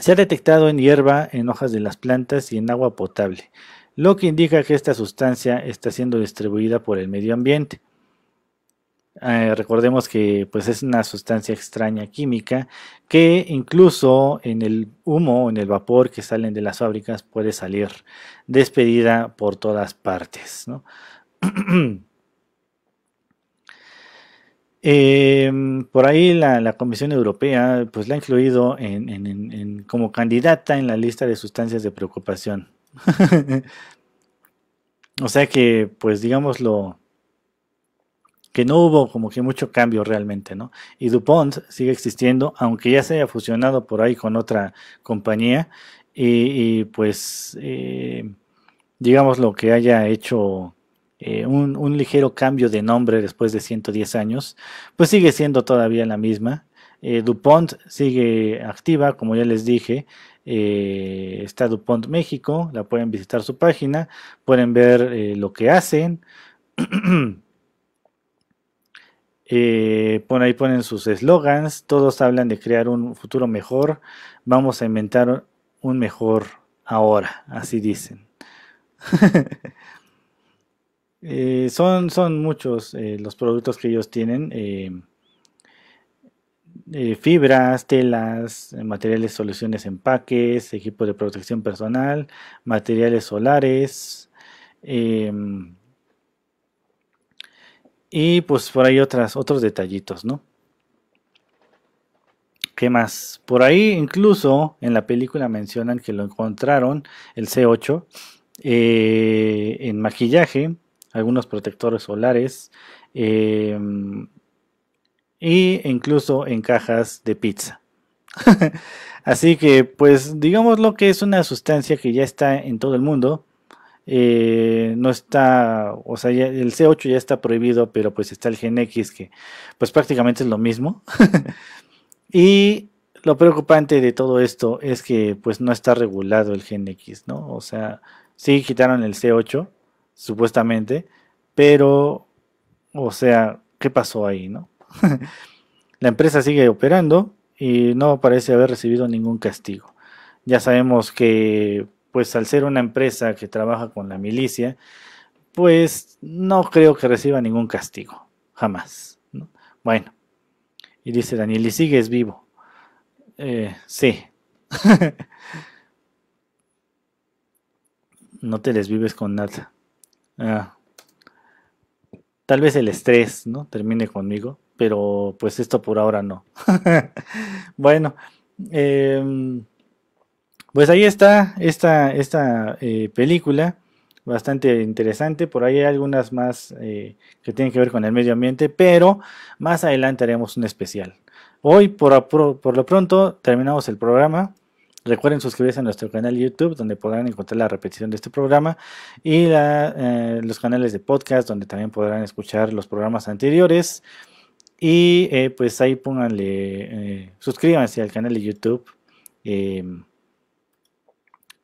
[SPEAKER 1] se ha detectado en hierba, en hojas de las plantas y en agua potable, lo que indica que esta sustancia está siendo distribuida por el medio ambiente. Eh, recordemos que pues, es una sustancia extraña química que incluso en el humo, en el vapor que salen de las fábricas puede salir despedida por todas partes. [CLEARS THROAT] Em, por ahí la, Comisión Europea pues la ha incluido en, como candidata en la lista de sustancias de preocupación. [LAUGHS] o sea que, pues digámoslo, que no hubo como que mucho cambio realmente, ¿no? Y DuPont sigue existiendo, aunque ya se haya fusionado por ahí con otra compañía y, pues, eh, digamos lo que haya hecho eh, un, ligero cambio de nombre después de 110 años, pues sigue siendo todavía la misma. Eh, DuPont sigue activa, como ya les dije, eh, está DuPont México, la pueden visitar su página, pueden ver lo que hacen. [CLEARS THROAT] por ahí ponen sus eslogans, todos hablan de crear un futuro mejor, vamos a inventar un mejor ahora, así dicen. [LAUGHS] Eh, son, son muchos eh, los productos que ellos tienen. Eh, fibras, telas, materiales, soluciones, empaques, equipos de protección personal, materiales solares. Em, y pues por ahí otras, otros detallitos, ¿no? ¿Qué más? Por ahí incluso en la película mencionan que lo encontraron, el C8, en maquillaje algunos protectores solares e incluso en cajas de pizza. [LAUGHS] Así que, pues, digamos lo que es una sustancia que ya está en todo el mundo. Eh, no está, o sea, el C8 ya está prohibido, pero pues está el Gen que pues prácticamente es lo mismo. [LAUGHS] y lo preocupante de todo esto es que pues no está regulado el Gen ¿no? O sea, sí quitaron el C8, supuestamente, pero, o sea, ¿qué pasó ahí, no? [LAUGHS] la empresa sigue operando y no parece haber recibido ningún castigo. Ya sabemos que, pues al ser una empresa que trabaja con la milicia, pues no creo que reciba ningún castigo, jamás. Bueno, y dice Daniel, ¿y sigues vivo? Eh, sí. [LAUGHS] no te desvives con nada. Ah. tal vez el estrés, ¿no? Termine conmigo, pero pues esto por ahora no. [LAUGHS] bueno, em, pues ahí está esta, esta eh, película, bastante interesante, por ahí hay algunas más eh, que tienen que ver con el medio ambiente, pero más adelante haremos un especial. Hoy por, por lo pronto terminamos el programa. Recuerden suscribirse a nuestro canal YouTube, donde podrán encontrar la repetición de este programa y eh, los canales de podcast, donde también podrán escuchar los programas anteriores. Y eh, pues ahí pónganle, eh, suscríbanse al canal de YouTube. Em,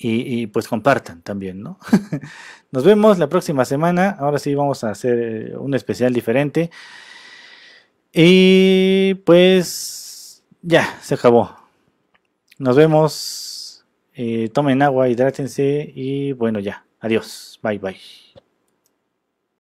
[SPEAKER 1] y, pues compartan también, ¿no? [LAUGHS] Nos vemos la próxima semana. Ahora sí vamos a hacer un especial diferente. Y pues ya, se acabó. Nos vemos. Eh, tomen agua, hidrátense y bueno, ya. Adiós. Bye, bye.